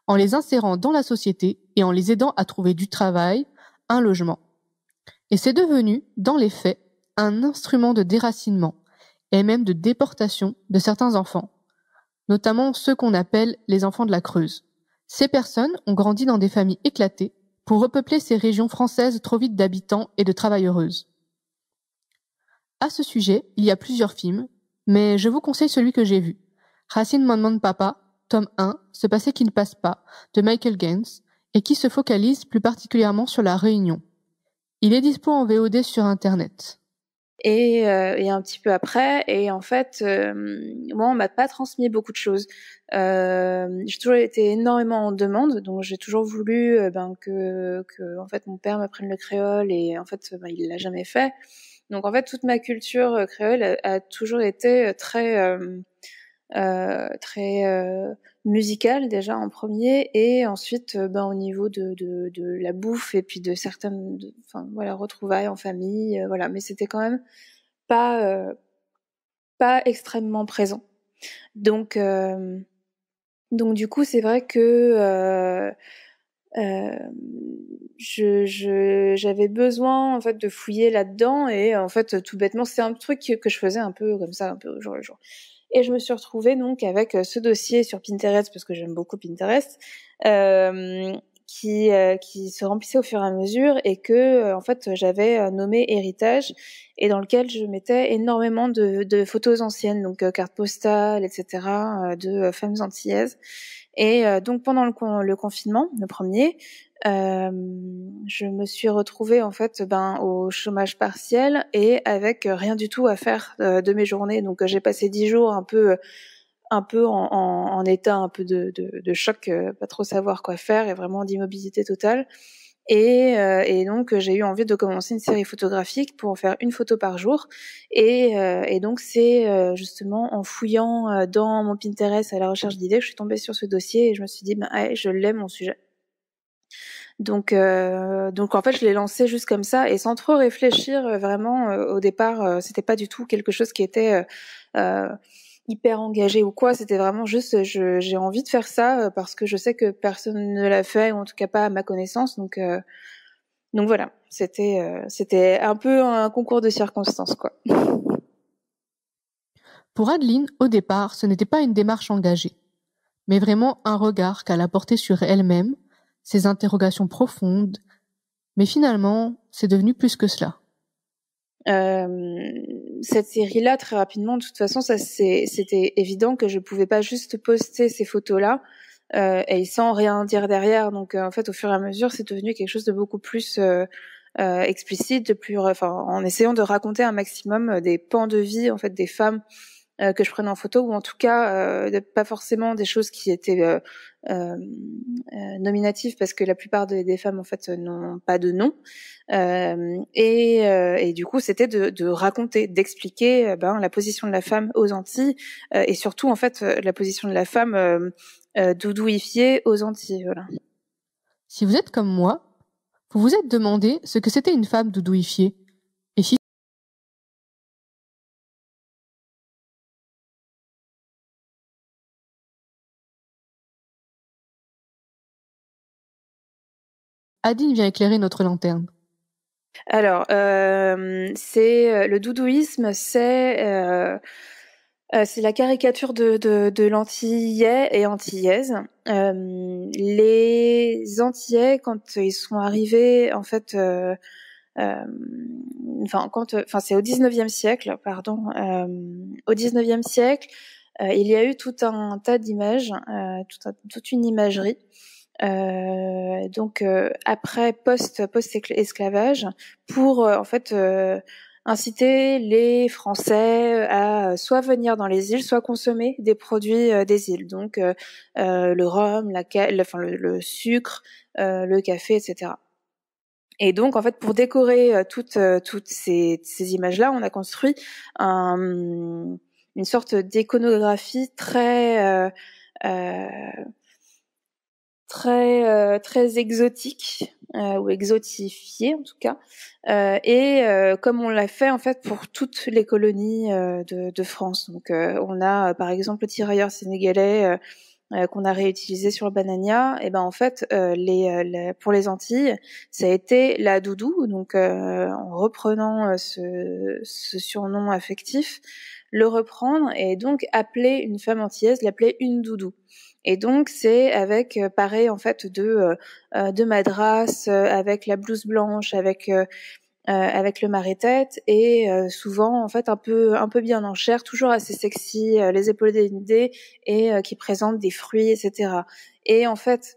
A: en les insérant dans la société et en les aidant à trouver du travail, un logement. Et c'est devenu, dans les faits, un instrument de déracinement et même de déportation de certains enfants, notamment ceux qu'on appelle les enfants de la Creuse. Ces personnes ont grandi dans des familles éclatées pour repeupler ces régions françaises trop vides d'habitants et de travailleuses. À ce sujet, il y a plusieurs films, mais je vous conseille celui que j'ai vu. Racine m'en Papa, tome 1, Ce passé qui ne passe pas, de Michael Gaines, et qui se focalise plus particulièrement sur la Réunion. Il est dispo en VOD sur Internet
D: et, euh, et, un petit peu après. Et en fait, euh, moi, on m'a pas transmis beaucoup de choses. Euh, j'ai toujours été énormément en demande, donc j'ai toujours voulu euh, ben, que, que, en fait, mon père m'apprenne le créole, et en fait, ben, il l'a jamais fait. Donc, en fait, toute ma culture créole a, a toujours été très euh, très euh, musical déjà en premier, et ensuite euh, ben, au niveau de, de, la bouffe et puis de certaines, voilà, retrouvailles en famille, voilà. Mais c'était quand même pas pas extrêmement présent. Donc donc du coup, c'est vrai que euh, j'avais besoin en fait de fouiller là-dedans et en fait tout bêtement, c'est un truc que, que, je faisais un peu comme ça, un peu au jour le jour. Et je me suis retrouvée donc avec euh, ce dossier sur Pinterest, parce que j'aime beaucoup Pinterest, euh, qui, euh, qui se remplissait au fur et à mesure et que euh, en fait j'avais nommé héritage et dans lequel je mettais énormément de, de photos anciennes, donc cartes postales, etc., de femmes antillaises. Et donc pendant le, le confinement, le premier, euh, je me suis retrouvée en fait ben, au chômage partiel et avec euh, rien du tout à faire euh, de mes journées. Donc j'ai passé dix jours un peu un peu en, état un peu de, choc, pas trop savoir quoi faire et vraiment d'immobilité totale. Et, et donc j'ai eu envie de commencer une série photographique pour en faire une photo par jour. Et, et donc c'est justement en fouillant dans mon Pinterest à la recherche d'idées que je suis tombée sur ce dossier et je me suis dit ben je l'aime mon sujet. Donc, euh, donc en fait, je l'ai lancé juste comme ça et sans trop réfléchir euh, vraiment euh, au départ. c'était pas du tout quelque chose qui était hyper engagé ou quoi. C'était vraiment juste, j'ai envie de faire ça parce que je sais que personne ne l'a fait ou en tout cas pas à ma connaissance. Donc, donc voilà, c'était c'était un peu un concours de circonstances quoi.
A: Pour Adeline, au départ, ce n'était pas une démarche engagée, mais vraiment un regard qu'elle a porté sur elle-même ces interrogations profondes, mais finalement, c'est devenu plus que cela.
D: Euh, cette série-là, très rapidement, de toute façon, ça c'était évident que je pouvais pas juste poster ces photos-là euh, et sans rien dire derrière. Donc, euh, en fait, au fur et à mesure, c'est devenu quelque chose de beaucoup plus euh, euh, explicite, de plus, enfin, en essayant de raconter un maximum des pans de vie en fait des femmes euh, que je prenne en photo ou en tout cas euh, pas forcément des choses qui étaient euh, euh nominatives parce que la plupart des, femmes en fait n'ont pas de nom et, et, du coup c'était de, raconter d'expliquer ben, la position de la femme aux Antilles et surtout en fait la position de la femme doudouifiée aux Antilles voilà.
A: Si vous êtes comme moi, vous vous êtes demandé ce que c'était une femme doudouifiée. Adine vient éclairer notre lanterne.
D: Alors, euh, c'est euh, le doudouisme, euh, c'est la caricature de, de, de l'antillais et antillaise. Euh, les antillais, quand ils sont arrivés, en fait, enfin, enfin, c'est au 19e siècle, pardon, au 19e siècle, il y a eu tout un tas d'images, toute une imagerie euh, donc euh, après post post esclavage pour euh, en fait inciter les Français à soit venir dans les îles, soit consommer des produits des îles, donc le rhum, la, le, enfin, le, sucre, le café, etc. Et donc, en fait, pour décorer toutes, toutes ces, ces images-là, on a construit un, une sorte d'iconographie très très euh, très exotique euh, ou exotifié en tout cas euh, et euh, comme on l'a fait en fait pour toutes les colonies euh, de, de, France donc on a par exemple le tirailleur sénégalais qu'on a réutilisé sur le banania et ben en fait les, pour les Antilles ça a été la doudou donc en reprenant ce, ce surnom affectif le reprendre et donc appeler une femme antillaise, l'appeler une doudou. Et donc c'est avec euh, pareil en fait de euh, euh, de madras, avec la blouse blanche, avec avec le marais-tête et souvent en fait un peu un peu bien en chair, toujours assez sexy, les épaules dénudées et qui présente des fruits, etc. Et en fait,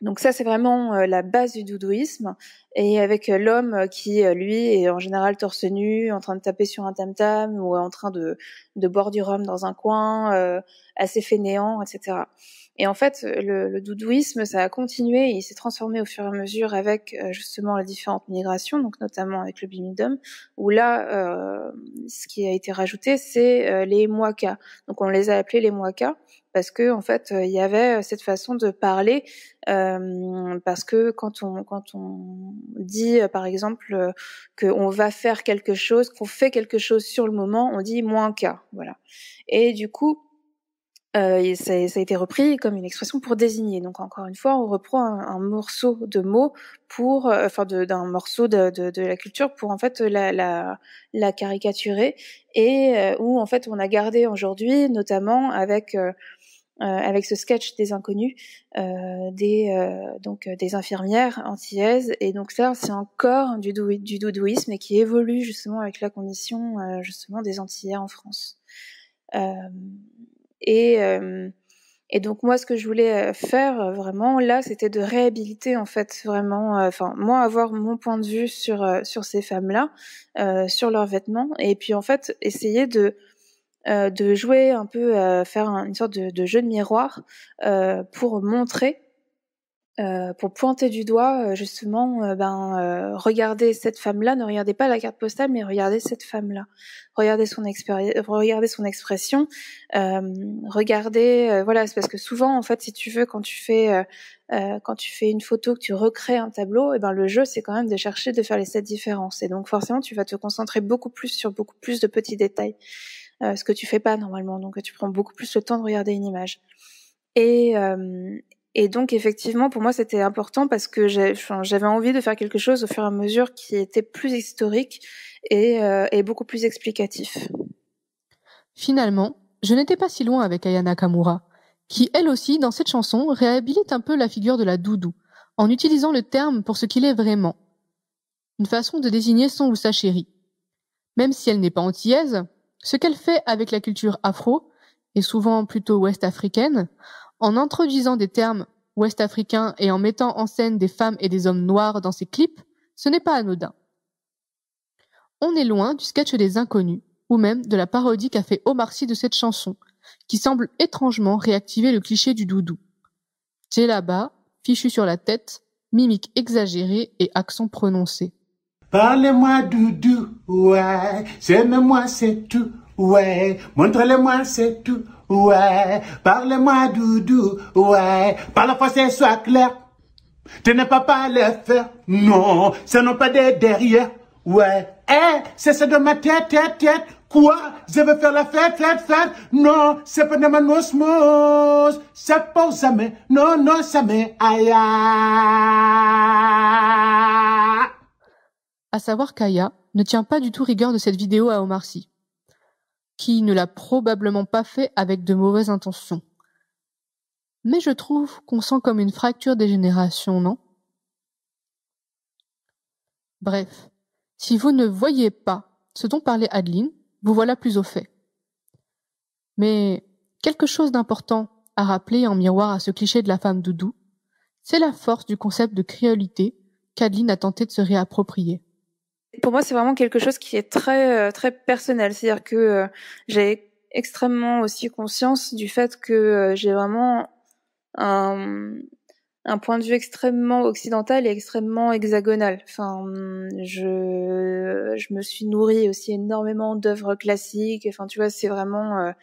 D: donc ça, c'est vraiment euh, la base du doudouisme. Et avec euh, l'homme euh, qui, lui, est en général torse nu, en train de taper sur un tam-tam ou en train de, de boire du rhum dans un coin, assez fainéant, etc. Et en fait, le, le doudouisme, ça a continué, il s'est transformé au fur et à mesure avec justement les différentes migrations, donc notamment avec le bimidum, où là, ce qui a été rajouté, c'est les moakas. Donc on les a appelés les moakas, parce que en fait il y avait euh, cette façon de parler euh, parce que quand on quand on dit euh, par exemple qu'on va faire quelque chose qu'on fait quelque chose sur le moment on dit moins qu'à voilà et du coup euh, ça, ça, a été repris comme une expression pour désigner. Donc encore une fois, on reprend un, morceau de mots pour, enfin, d'un morceau de, de, de, la culture pour en fait la, la, la caricaturer et où en fait on a gardé aujourd'hui, notamment avec euh, avec ce sketch des inconnus, euh, des euh, donc euh, des infirmières antillaises. Et donc ça, c'est encore du, du doudouisme et qui évolue justement avec la condition justement des Antillais en France. et et donc moi, ce que je voulais faire vraiment là, c'était de réhabiliter en fait vraiment, enfin moi avoir mon point de vue sur sur ces femmes-là, euh, sur leurs vêtements, et puis en fait essayer de euh, de jouer un peu, euh, faire une sorte de, de jeu de miroir euh, pour montrer, pour pointer du doigt justement, ben regardez cette femme-là, ne regardez pas la carte postale, mais regardez cette femme-là, regardez son regardez son expression, regardez, voilà, c'est parce que souvent en fait, si tu veux, quand tu fais quand tu fais une photo, que tu recrées un tableau, et eh ben le jeu c'est quand même de chercher de faire les sept différences. Et donc forcément tu vas te concentrer beaucoup plus sur beaucoup plus de petits détails. Euh, ce que tu fais pas normalement. Donc tu prends beaucoup plus le temps de regarder une image. Et, euh, et donc effectivement, pour moi, c'était important parce que j'avais envie de faire quelque chose au fur et à mesure qui était plus historique et, euh, et beaucoup plus explicatif.
A: Finalement, je n'étais pas si loin avec Ayana Kamura, qui elle aussi, dans cette chanson, réhabilite un peu la figure de la doudou, en utilisant le terme pour ce qu'il est vraiment, une façon de désigner son ou sa chérie. Même si elle n'est pas antillaise, ce qu'elle fait avec la culture afro, et souvent plutôt ouest-africaine, en introduisant des termes ouest-africains et en mettant en scène des femmes et des hommes noirs dans ses clips, ce n'est pas anodin. On est loin du sketch des inconnus, ou même de la parodie qu'a fait Omar Sy de cette chanson, qui semble étrangement réactiver le cliché du doudou. là-bas, fichu sur la tête, mimique exagérée et accent prononcé.
B: Parlez-moi doudou, ouais. Aimez-moi, c'est tout, ouais. Montrez-le-moi, c'est tout, ouais. Parlez-moi doudou, ouais. Par la français, soit clair. Tu n'es pas pas le faire, non. Ce n'est pas des derrière, ouais. Eh, c'est ça de ma tête, tête, tête. Quoi Je veux faire la fête, fête,
A: fête. Non, c'est pas de ma Ça C'est pas jamais. Non, non, ça Aïe, aïe à savoir qu'Aya ne tient pas du tout rigueur de cette vidéo à Omar qui ne l'a probablement pas fait avec de mauvaises intentions. Mais je trouve qu'on sent comme une fracture des générations, non Bref, si vous ne voyez pas ce dont parlait Adeline, vous voilà plus au fait. Mais quelque chose d'important à rappeler en miroir à ce cliché de la femme doudou, c'est la force du concept de créolité qu'Adeline a tenté de se réapproprier.
D: Pour moi, c'est vraiment quelque chose qui est très euh, très personnel. C'est-à-dire que euh, j'ai extrêmement aussi conscience du fait que euh, j'ai vraiment un, point de vue extrêmement occidental et extrêmement hexagonal. Enfin, je je me suis nourrie aussi énormément d'œuvres classiques. Enfin, tu vois, c'est vraiment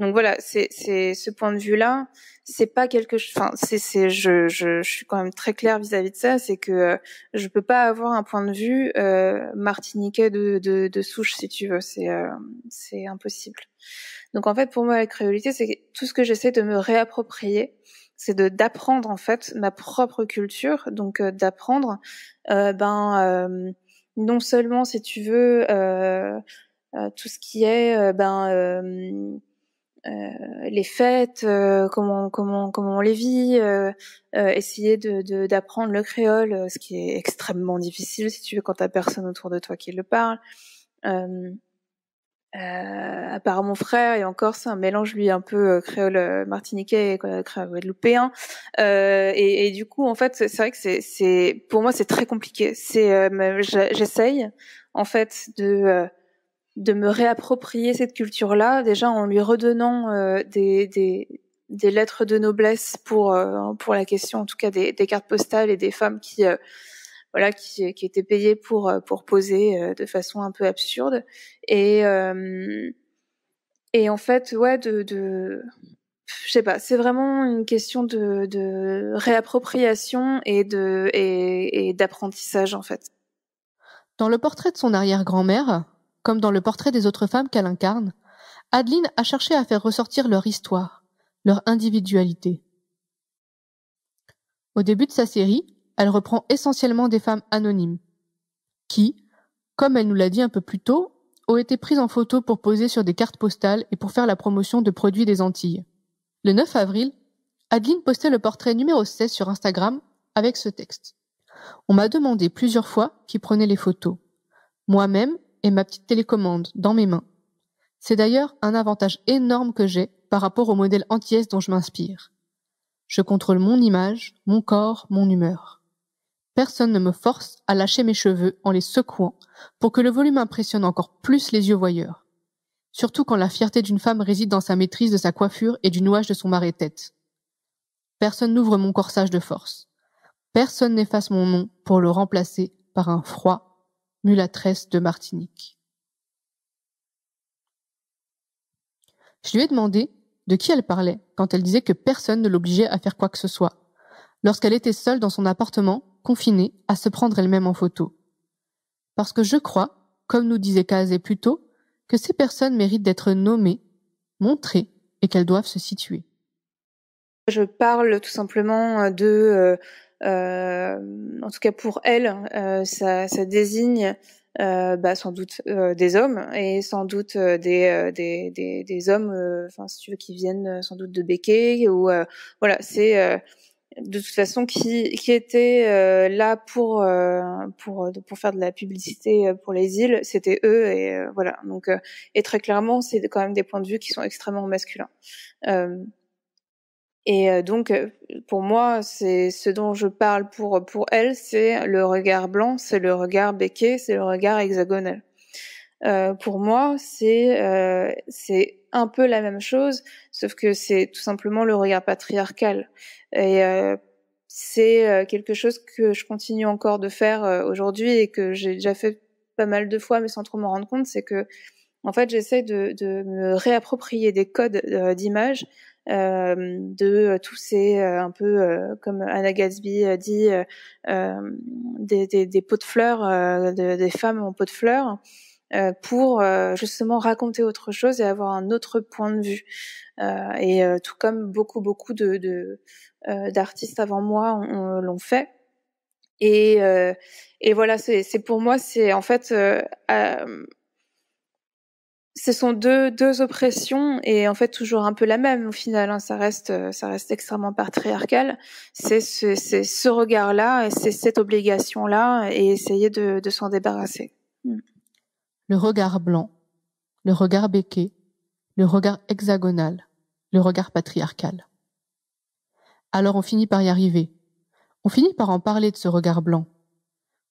D: donc voilà, c'est ce point de vue-là, c'est pas quelque chose. Enfin, c'est je, suis quand même très claire vis-à-vis de ça, c'est que euh, je peux pas avoir un point de vue euh, martiniquais de, souche si tu veux, c'est euh, c'est impossible. Donc en fait, pour moi, la créolité, c'est tout ce que j'essaie de me réapproprier, c'est de d'apprendre en fait ma propre culture, donc d'apprendre, ben non seulement si tu veux tout ce qui est ben euh, les fêtes, euh, comment comment comment on les vit, euh, essayer de d'apprendre le créole, ce qui est extrêmement difficile si tu veux quand t'as personne autour de toi qui le parle. Euh, à part mon frère et encore c'est un mélange lui un peu créole martiniquais et créole guadeloupéen euh, et, du coup en fait c'est vrai que c'est pour moi c'est très compliqué c'est j'essaye en fait de de me réapproprier cette culture-là, déjà en lui redonnant euh, des, des, des, lettres de noblesse pour, euh, pour la question, en tout cas des, des cartes postales et des femmes qui, euh, voilà, qui, qui, étaient payées pour, pour poser de façon un peu absurde. Et, et en fait, ouais, de. de je sais pas, c'est vraiment une question de, de réappropriation et de et, et d'apprentissage en fait. Dans
A: le portrait de son arrière-grand-mère, comme dans le portrait des autres femmes qu'elle incarne, Adeline a cherché à faire ressortir leur histoire, leur individualité. Au début de sa série, elle reprend essentiellement des femmes anonymes, qui, comme elle nous l'a dit un peu plus tôt, ont été prises en photo pour poser sur des cartes postales et pour faire la promotion de produits des Antilles. Le 9 avril, Adeline postait le portrait numéro 16 sur Instagram avec ce texte. On m'a demandé plusieurs fois qui prenait les photos. Moi-même, et ma petite télécommande dans mes mains. C'est d'ailleurs un avantage énorme que j'ai par rapport au modèle anti dont je m'inspire. Je contrôle mon image, mon corps, mon humeur. Personne ne me force à lâcher mes cheveux en les secouant pour que le volume impressionne encore plus les yeux voyeurs. Surtout quand la fierté d'une femme réside dans sa maîtrise de sa coiffure et du nouage de son marais tête Personne n'ouvre mon corsage de force. Personne n'efface mon nom pour le remplacer par un froid Mulatresse de Martinique. Je lui ai demandé de qui elle parlait quand elle disait que personne ne l'obligeait à faire quoi que ce soit, lorsqu'elle était seule dans son appartement, confinée, à se prendre elle-même en photo. Parce que je crois, comme nous disait Kazé plus tôt, que ces personnes méritent d'être nommées, montrées et qu'elles doivent se situer.
D: Je parle tout simplement euh, de euh, euh, en tout cas pour elle, euh, ça, ça, désigne euh, bah, sans doute euh, des hommes et sans doute des, des, des, des, hommes, enfin si tu veux, qui viennent sans doute de Béquet ou voilà, c'est de toute façon qui qui était là pour pour pour faire de la publicité pour les îles, c'était eux et voilà donc et très clairement c'est quand même des points de vue qui sont extrêmement masculins. Et euh, donc, euh, pour moi, c'est ce dont je parle pour, pour elle, c'est le regard blanc, c'est le regard béqué, c'est le regard hexagonal. Euh, pour moi, c'est euh, c'est un peu la même chose, sauf que c'est tout simplement le regard patriarcal. Et euh, c'est euh, quelque chose que je continue encore de faire aujourd'hui et que j'ai déjà fait pas mal de fois, mais sans trop m'en rendre compte, c'est que en fait, j'essaie de, de me réapproprier des codes d'image euh, de euh, tous ces euh, un peu comme Anna Gatsby dit des, des, des, pots de fleurs des femmes en pots de fleurs pour justement raconter autre chose et avoir un autre point de vue. et tout comme beaucoup beaucoup de d'artistes avant moi l'ont fait. Et, et voilà, c'est pour moi, c'est en fait ce sont deux, deux oppressions et en fait toujours un peu la même au final. Hein, ça reste, euh, ça reste extrêmement patriarcal. C'est ce, ce regard-là, c'est cette obligation-là et essayer de, de s'en débarrasser. Hmm.
A: Le regard blanc, le regard béqué, le regard hexagonal, le regard patriarcal. Alors on finit par y arriver. On finit par en parler de ce regard blanc.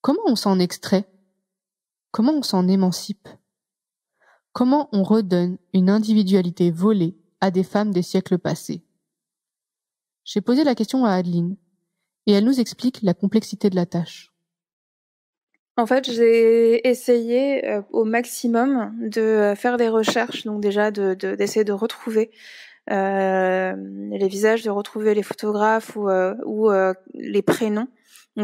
A: Comment on s'en extrait Comment on s'en émancipe Comment on redonne une individualité volée à des femmes des siècles passés J'ai posé la question à Adeline, et elle nous explique la complexité de la tâche.
D: En fait, j'ai essayé euh, au maximum de faire des recherches, donc déjà d'essayer de, retrouver euh, les visages, de retrouver les photographes ou euh, les prénoms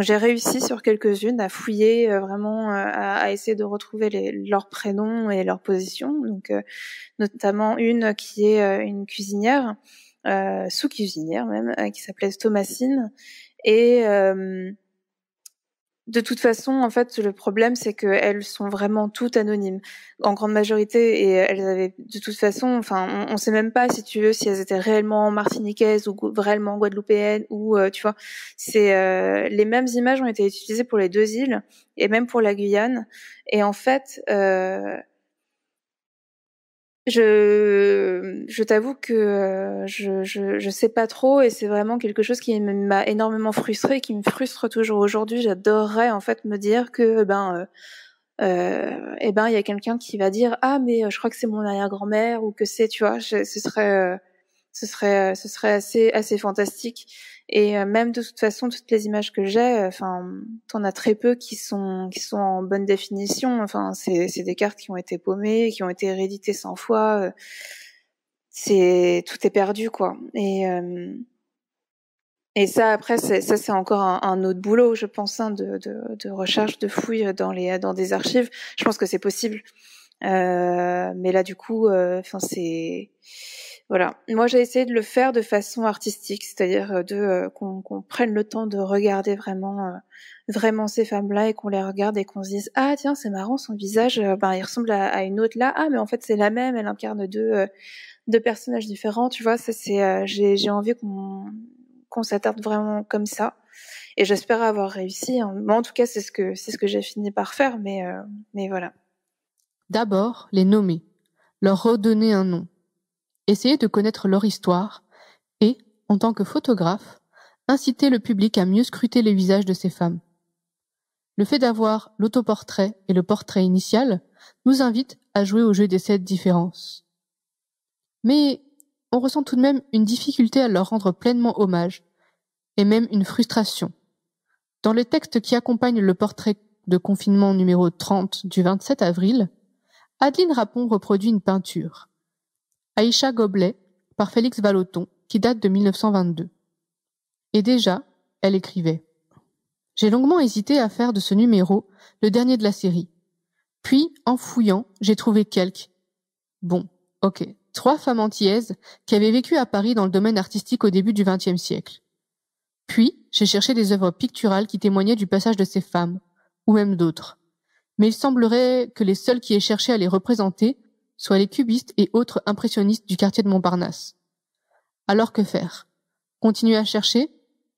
D: j'ai réussi sur quelques-unes à fouiller euh, vraiment, euh, à, essayer de retrouver les, leurs prénoms et leurs positions. Donc euh, notamment une qui est une cuisinière, sous-cuisinière même, qui s'appelait Thomasine et de toute façon, en fait, le problème, c'est qu'elles sont vraiment toutes anonymes, en grande majorité, et elles avaient, de toute façon, enfin, on, ne sait même pas, si tu veux, si elles étaient réellement martiniquaises ou réellement guadeloupéennes, ou, euh, tu vois, c'est, euh, les mêmes images ont été utilisées pour les deux îles, et même pour la Guyane, et en fait, euh, je, je t'avoue que euh, je, je, sais pas trop et c'est vraiment quelque chose qui m'a énormément frustrée et qui me frustre toujours aujourd'hui. J'adorerais en fait me dire que ben euh, euh, eh ben il y a quelqu'un qui va dire ah mais je crois que c'est mon arrière-grand-mère ou que c'est tu vois ce serait ce serait ce serait assez assez fantastique et euh, même de toute façon, toutes les images que j'ai, euh, enfin, t'en as très peu qui sont qui sont en bonne définition. Enfin, c'est des cartes qui ont été paumées, qui ont été rééditées 100 fois. Euh, c'est tout est perdu quoi. Et et ça après, ça c'est encore un, autre boulot, je pense, hein, de, de, de recherche, de fouille dans les dans des archives. Je pense que c'est possible, euh, mais là du coup, enfin c'est voilà. Moi, j'ai essayé de le faire de façon artistique, c'est-à-dire euh, de euh, qu'on prenne le temps de regarder vraiment, euh, vraiment ces femmes-là et qu'on les regarde et qu'on se dise ah tiens c'est marrant son visage, ben, il ressemble à, une autre là ah mais en fait c'est la même, elle incarne deux deux personnages différents, tu vois ça c'est j'ai envie qu'on s'attarde vraiment comme ça et j'espère avoir réussi. Hein. en tout cas c'est ce que c'est ce que j'ai fini par faire, mais mais voilà.
A: D'abord les nommer, leur redonner un nom essayer de connaître leur histoire et, en tant que photographe, inciter le public à mieux scruter les visages de ces femmes. Le fait d'avoir l'autoportrait et le portrait initial nous invite à jouer au jeu des sept différences. Mais on ressent tout de même une difficulté à leur rendre pleinement hommage, et même une frustration. Dans le texte qui accompagne le portrait de confinement numéro 30 du 27 avril, Adeline Rapon reproduit une peinture, Aïcha Goblet, par Félix Valoton, qui date de 1922. Et déjà, elle écrivait. J'ai longuement hésité à faire de ce numéro le dernier de la série. Puis, en fouillant, j'ai trouvé quelques. Bon, ok. Trois femmes antillaises qui avaient vécu à Paris dans le domaine artistique au début du XXe siècle. Puis, j'ai cherché des œuvres picturales qui témoignaient du passage de ces femmes, ou même d'autres. Mais il semblerait que les seuls qui aient cherché à les représenter soit les cubistes et autres impressionnistes du quartier de Montparnasse. Alors que faire Continuer à chercher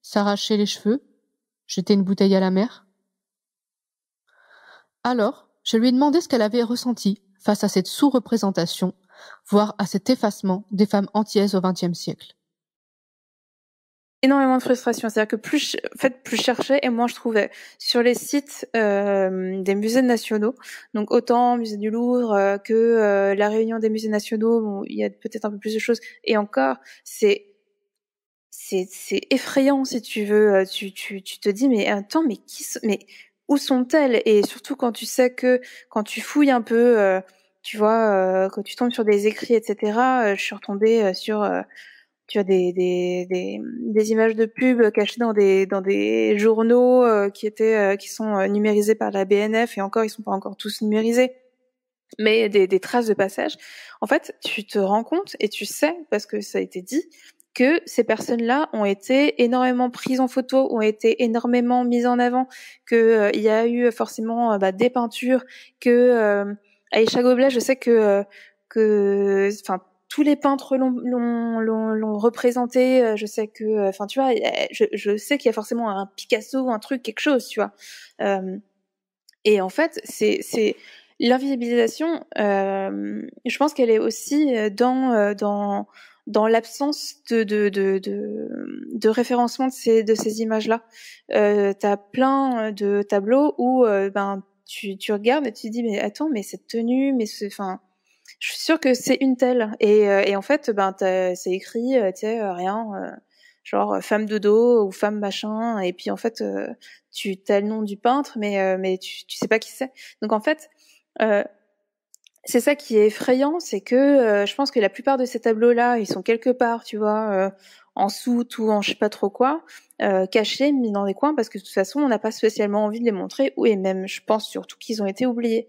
A: S'arracher les cheveux Jeter une bouteille à la mer Alors, je lui ai demandé ce qu'elle avait ressenti face à cette sous-représentation, voire à cet effacement des femmes antillaises au XXe
D: siècle énormément de frustration. C'est-à-dire que plus, en fait, plus je cherchais et moins je trouvais. Sur les sites euh, des musées nationaux, donc autant musée du Louvre euh, que euh, la réunion des musées nationaux, bon, il y a peut-être un peu plus de choses. Et encore, c'est c'est effrayant si tu veux. Euh, tu, tu, tu te dis mais attends mais qui mais où sont-elles Et surtout quand tu sais que quand tu fouilles un peu, tu vois, quand tu tombes sur des écrits, etc. je suis retombée sur tu as des, des, des, des images de pubs cachées dans des, dans des journaux euh, qui étaient euh, qui sont euh, numérisés par la BNF et encore ils sont pas encore tous numérisés mais des, des traces de passage en fait tu te rends compte et tu sais parce que ça a été dit que ces personnes-là ont été énormément prises en photo, ont été énormément mises en avant, que il y a eu forcément bah, des peintures, que à Aïcha Goblet, je sais que que enfin tous les peintres l'ont représenté. Euh, je sais que, euh, enfin, tu vois, je, je sais qu'il y a forcément un Picasso un truc, quelque chose, tu vois. Euh, et en fait, c'est l'invisibilisation. je pense qu'elle est aussi dans dans dans l'absence de de, de, de, de, référencement de ces, de ces images-là. tu as plein de tableaux où ben, tu, tu regardes et tu te dis, mais attends, mais cette tenue, mais ce, enfin, je suis sûre que c'est une telle. Et, euh, en fait, ben, c'est écrit, euh, tu sais, euh, rien genre femme de ou femme machin et puis en fait tu as le nom du peintre mais mais tu, sais pas qui c'est donc en fait c'est ça qui est effrayant c'est que je pense que la plupart de ces tableaux là ils sont quelque part tu vois en soute ou en je sais pas trop quoi cachés mis dans des coins parce que de toute façon on n'a pas spécialement envie de les montrer ou et même je pense surtout qu'ils ont été oubliés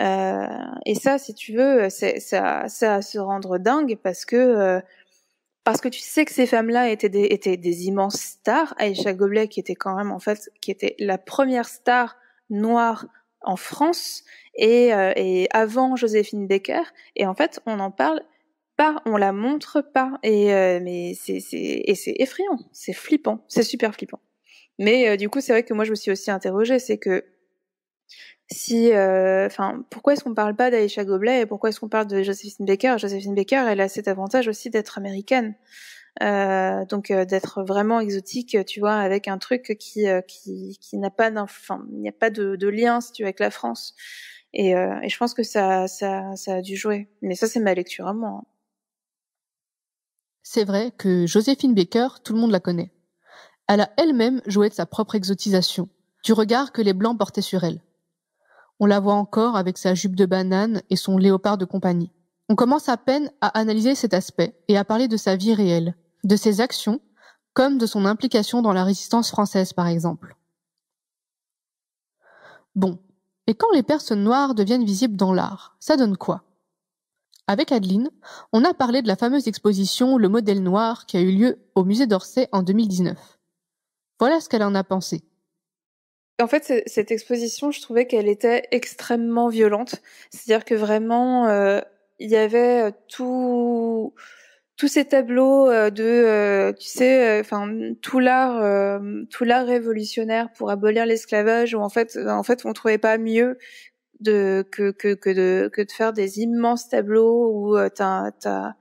D: euh, et ça, si tu veux, c'est ça, ça à se rendre dingue parce que euh, parce que tu sais que ces femmes-là étaient des, étaient des immenses stars. Aïcha Goblet, qui était quand même en fait, qui était la première star noire en France, et, euh, et avant Joséphine Baker. Et en fait, on en parle pas, on la montre pas. Et mais c'est c'est effrayant, c'est flippant, c'est super flippant. Mais du coup, c'est vrai que moi, je me suis aussi interrogée, c'est que si, euh, enfin, pourquoi est-ce qu'on parle pas d'Aisha Goblet et pourquoi est-ce qu'on parle de Josephine Baker Josephine Baker, elle a cet avantage aussi d'être américaine, euh, donc euh, d'être vraiment exotique, tu vois, avec un truc qui qui, n'a pas enfin, il n'y a pas de, lien tu veux, avec la France. Et, je pense que ça, ça ça a dû jouer. Mais ça c'est ma lecture à moi. Hein.
A: C'est vrai que Josephine Baker, tout le monde la connaît. Elle a elle-même joué de sa propre exotisation, du regard que les blancs portaient sur elle. On la voit encore avec sa jupe de banane et son léopard de compagnie. On commence à peine à analyser cet aspect et à parler de sa vie réelle, de ses actions, comme de son implication dans la résistance française par exemple. Bon, et quand les personnes noires deviennent visibles dans l'art, ça donne quoi Avec Adeline, on a parlé de la fameuse exposition Le modèle noir qui a eu lieu au musée d'Orsay en 2019. Voilà ce qu'elle en a pensé
D: en fait, cette exposition, je trouvais qu'elle était extrêmement violente. C'est-à-dire que vraiment, euh, il y avait euh, tout tous ces tableaux euh, de, euh, tu sais, enfin tout l'art, tout l'art révolutionnaire pour abolir l'esclavage, où en fait, en fait, on trouvait pas mieux de que que que de que de faire des immenses tableaux où tu as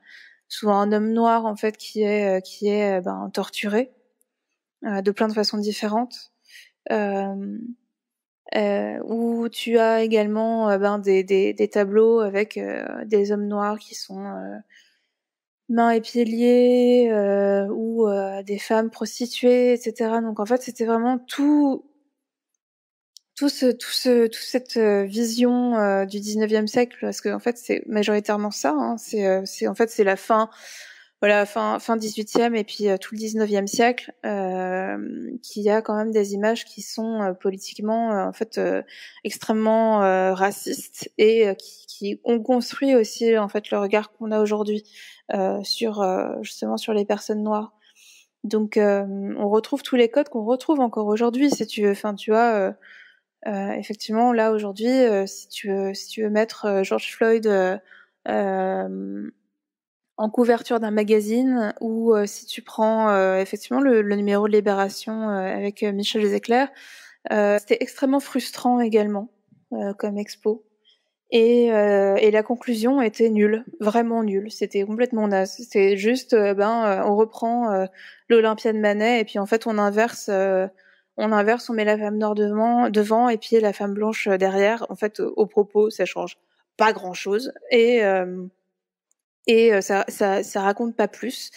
D: souvent un homme noir en fait qui est qui est ben torturé de plein de façons différentes où tu as également ben, des, des, des, tableaux avec des hommes noirs qui sont mains et pieds liés ou des femmes prostituées, etc. Donc en fait, c'était vraiment tout, tout ce, tout ce, toute cette vision du 19e siècle, parce que en fait, c'est majoritairement ça. Hein, c'est, en fait, c'est la fin voilà fin fin 18e et puis euh, tout le 19e siècle y euh, a quand même des images qui sont euh, politiquement en fait extrêmement racistes et qui, qui ont construit aussi en fait le regard qu'on a aujourd'hui sur justement sur les personnes noires. Donc on retrouve tous les codes qu'on retrouve encore aujourd'hui, si tu veux. Enfin, tu vois, euh, effectivement, là aujourd'hui, si tu si tu veux mettre George Floyd en couverture d'un magazine ou euh, si tu prends euh, effectivement le, numéro de Libération euh, avec Michel éclairs c'était extrêmement frustrant également comme expo. Et, la conclusion était nulle, vraiment nulle. C'était complètement naze. C'était juste, ben, on reprend l'Olympia de Manet et puis en fait on inverse, on inverse, on met la femme noire devant, devant et puis la femme blanche derrière. En fait, au propos, ça change pas grand chose. Et et euh, ça, ça, ça, raconte pas plus.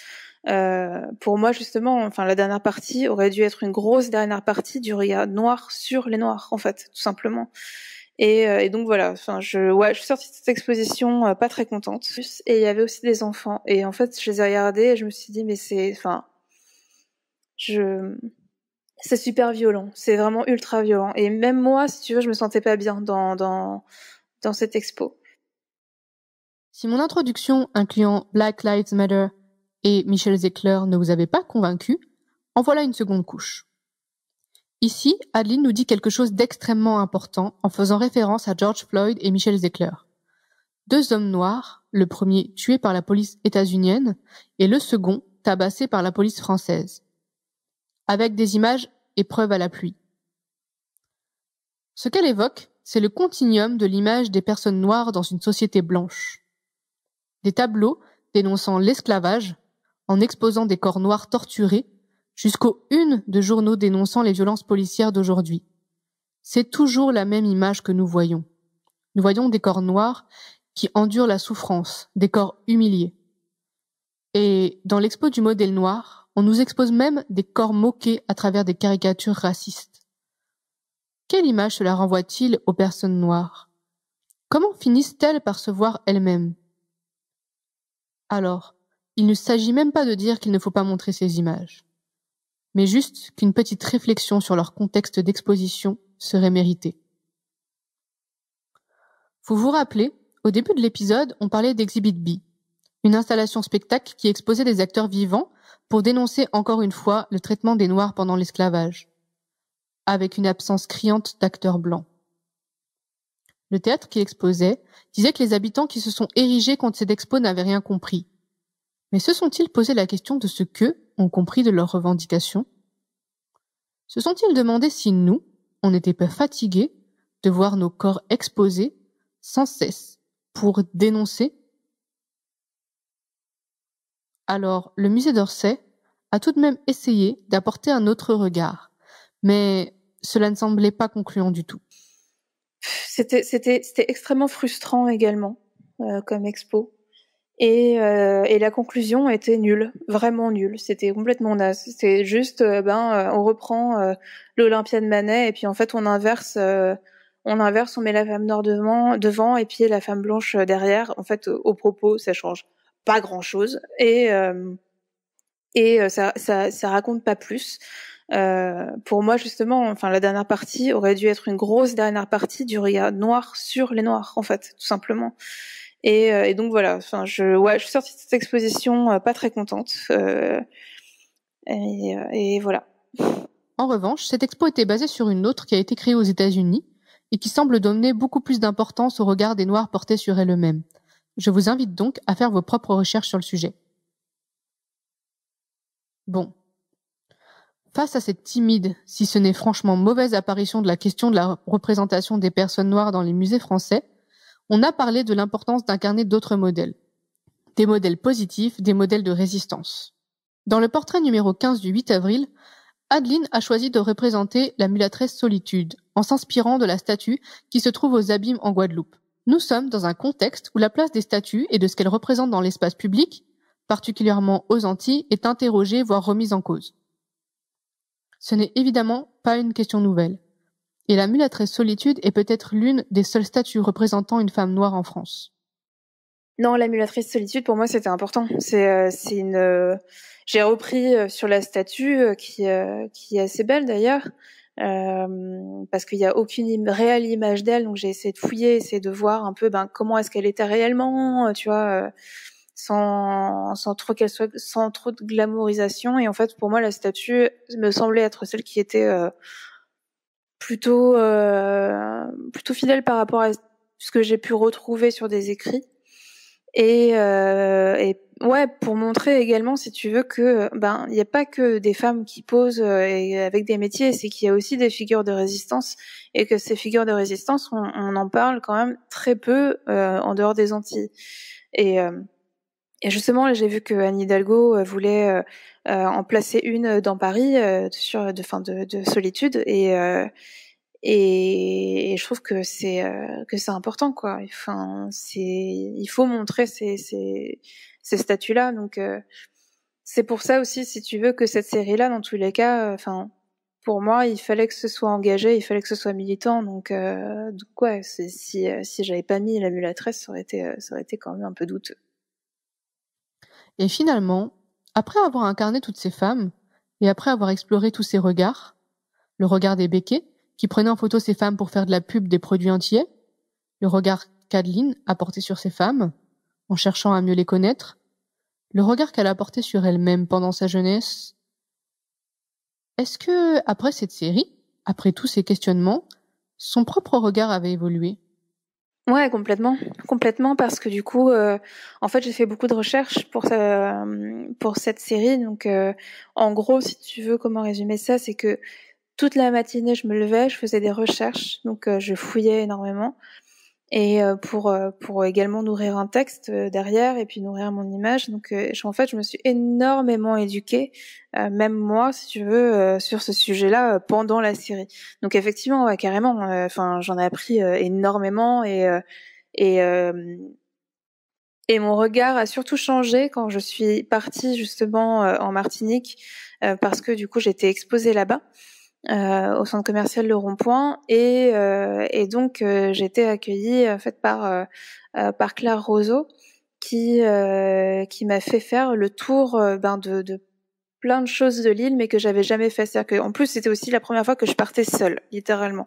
D: Euh, pour moi justement, enfin la dernière partie aurait dû être une grosse dernière partie du regard noir sur les noirs en fait, tout simplement. Et, euh, et donc voilà, enfin je, ouais, je suis sortie de cette exposition euh, pas très contente. Et il y avait aussi des enfants. Et en fait, je les ai regardés et je me suis dit mais c'est, enfin, je, c'est super violent, c'est vraiment ultra violent. Et même moi, si tu veux, je me sentais pas bien dans dans dans cette expo.
A: Si mon introduction incluant Black Lives Matter et Michel Zekler ne vous avait pas convaincu, en voilà une seconde couche. Ici, Adeline nous dit quelque chose d'extrêmement important en faisant référence à George Floyd et Michel Zekler, Deux hommes noirs, le premier tué par la police états-unienne et le second tabassé par la police française. Avec des images et preuves à pluie. Ce qu'elle évoque, c'est le continuum de l'image des personnes noires dans une société blanche des tableaux dénonçant l'esclavage, en exposant des corps noirs torturés, jusqu'aux une de journaux dénonçant les violences policières d'aujourd'hui. C'est toujours la même image que nous voyons. Nous voyons des corps noirs qui endurent la souffrance, des corps humiliés. Et dans l'expo du modèle noir, on nous expose même des corps moqués à travers des caricatures racistes. Quelle image cela renvoie-t-il aux personnes noires Comment finissent-elles par se voir elles-mêmes alors, il ne s'agit même pas de dire qu'il ne faut pas montrer ces images, mais juste qu'une petite réflexion sur leur contexte d'exposition serait méritée. Vous vous rappelez, au début de l'épisode, on parlait d'Exhibit B, une installation spectacle qui exposait des acteurs vivants pour dénoncer encore une fois le traitement des Noirs pendant l'esclavage, avec une absence criante d'acteurs blancs. Le théâtre qui exposait disait que les habitants qui se sont érigés contre cette expo n'avaient rien compris. Mais se sont-ils posé la question de ce qu'eux ont compris de leurs revendications Se sont-ils demandé si nous, on n'était pas fatigués de voir nos corps exposés sans cesse pour dénoncer Alors, le musée d'Orsay a tout de même essayé d'apporter un autre regard, mais cela ne semblait pas concluant du tout
D: c'était c'était c'était extrêmement frustrant également euh, comme expo. Et, euh, et, la conclusion était nulle, vraiment nulle. C'était complètement naze. C'était juste, euh, ben, on reprend l'Olympia de Manet et puis en fait on inverse, on inverse, on met la femme noire devant, devant et puis la femme blanche derrière. En fait, au, propos, ça change pas grand chose et et ça, ça, ça raconte pas plus. Euh, pour moi, justement, enfin, la dernière partie aurait dû être une grosse dernière partie du regard noir sur les noirs, en fait, tout simplement. Et, euh, et donc voilà, enfin, je, ouais, je suis sortie de cette exposition euh, pas très contente. Et, et, voilà.
A: En revanche, cette expo était basée sur une autre qui a été créée aux États-Unis et qui semble donner beaucoup plus d'importance au regard des noirs portés sur elle mêmes Je vous invite donc à faire vos propres recherches sur le sujet. Bon, Face à cette timide, si ce n'est franchement mauvaise apparition de la question de la représentation des personnes noires dans les musées français, on a parlé de l'importance d'incarner d'autres modèles. Des modèles positifs, des modèles de résistance. Dans le portrait numéro 15 du 8 avril, Adeline a choisi de représenter la mulatresse Solitude, en s'inspirant de la statue qui se trouve aux abîmes en Guadeloupe. Nous sommes dans un contexte où la place des statues et de ce qu'elles représentent dans l'espace public, particulièrement aux Antilles, est interrogée voire remise en cause. Ce n'est évidemment pas une question nouvelle. Et la mulatrice Solitude est peut-être l'une des seules statues représentant une femme noire en France.
D: Non, la mulatrice solitude, pour moi, c'était important. C'est euh, une. Euh, j'ai repris euh, sur la statue qui qui est assez belle d'ailleurs. parce qu'il n'y a aucune réelle image d'elle, donc j'ai essayé de fouiller, essayé de voir un peu ben, comment est-ce qu'elle était réellement, tu vois, sans, sans trop qu'elle soit, sans trop de glamourisation. Et en fait, pour moi, la statue me semblait être celle qui était euh, plutôt, euh, plutôt fidèle par rapport à ce que j'ai pu retrouver sur des écrits. Et, euh, et, ouais, pour montrer également, si tu veux, que ben il n'y a pas que des femmes qui posent euh, avec des métiers, c'est qu'il y a aussi des figures de résistance et que ces figures de résistance, on, en parle quand même très peu euh, en dehors des Antilles. Et euh, et justement, j'ai vu que Anne Hidalgo euh, voulait euh, euh, en placer une dans Paris sur de fin de, de solitude et et, je trouve que c'est que c'est important quoi. Enfin, c'est il faut montrer ces ces, ces statuts là donc c'est pour ça aussi, si tu veux, que cette série-là, dans tous les cas, enfin, pour moi, il fallait que ce soit engagé, il fallait que ce soit militant. Donc, euh, si si j'avais pas mis la mulatresse, ça aurait été ça aurait été quand même un peu douteux.
A: Et finalement, après avoir incarné toutes ces femmes, et après avoir exploré tous ces regards, le regard des béquets, qui prenaient en photo ces femmes pour faire de la pub des produits entiers, le regard qu'Adeline a porté sur ces femmes, en cherchant à mieux les connaître, le regard qu'elle a porté sur elle-même pendant sa jeunesse. Est-ce que, après cette série, après tous ces questionnements, son propre regard avait évolué
D: Ouais, complètement, complètement, parce que du coup, euh, en fait, j'ai fait beaucoup de recherches pour euh, pour cette série. Donc, euh, en gros, si tu veux, comment résumer ça, c'est que toute la matinée, je me levais, je faisais des recherches, donc je fouillais énormément et euh, pour euh, pour également nourrir un texte euh, derrière et puis nourrir mon image. Donc en fait, je me suis énormément éduquée, même moi, si tu veux, sur ce sujet-là pendant la série. Donc effectivement, carrément. Enfin, j'en ai appris énormément et et et mon regard a surtout changé quand je suis partie justement en Martinique parce que du coup j'étais exposée là-bas. Euh, au centre commercial Le Rond-Point et, euh, et donc euh, j'ai été accueillie en fait par euh, par Claire Roseau qui qui m'a fait faire le tour ben de, de plein de choses de l'île mais que j'avais jamais fait c'est-à-dire que en plus c'était aussi la première fois que je partais seule littéralement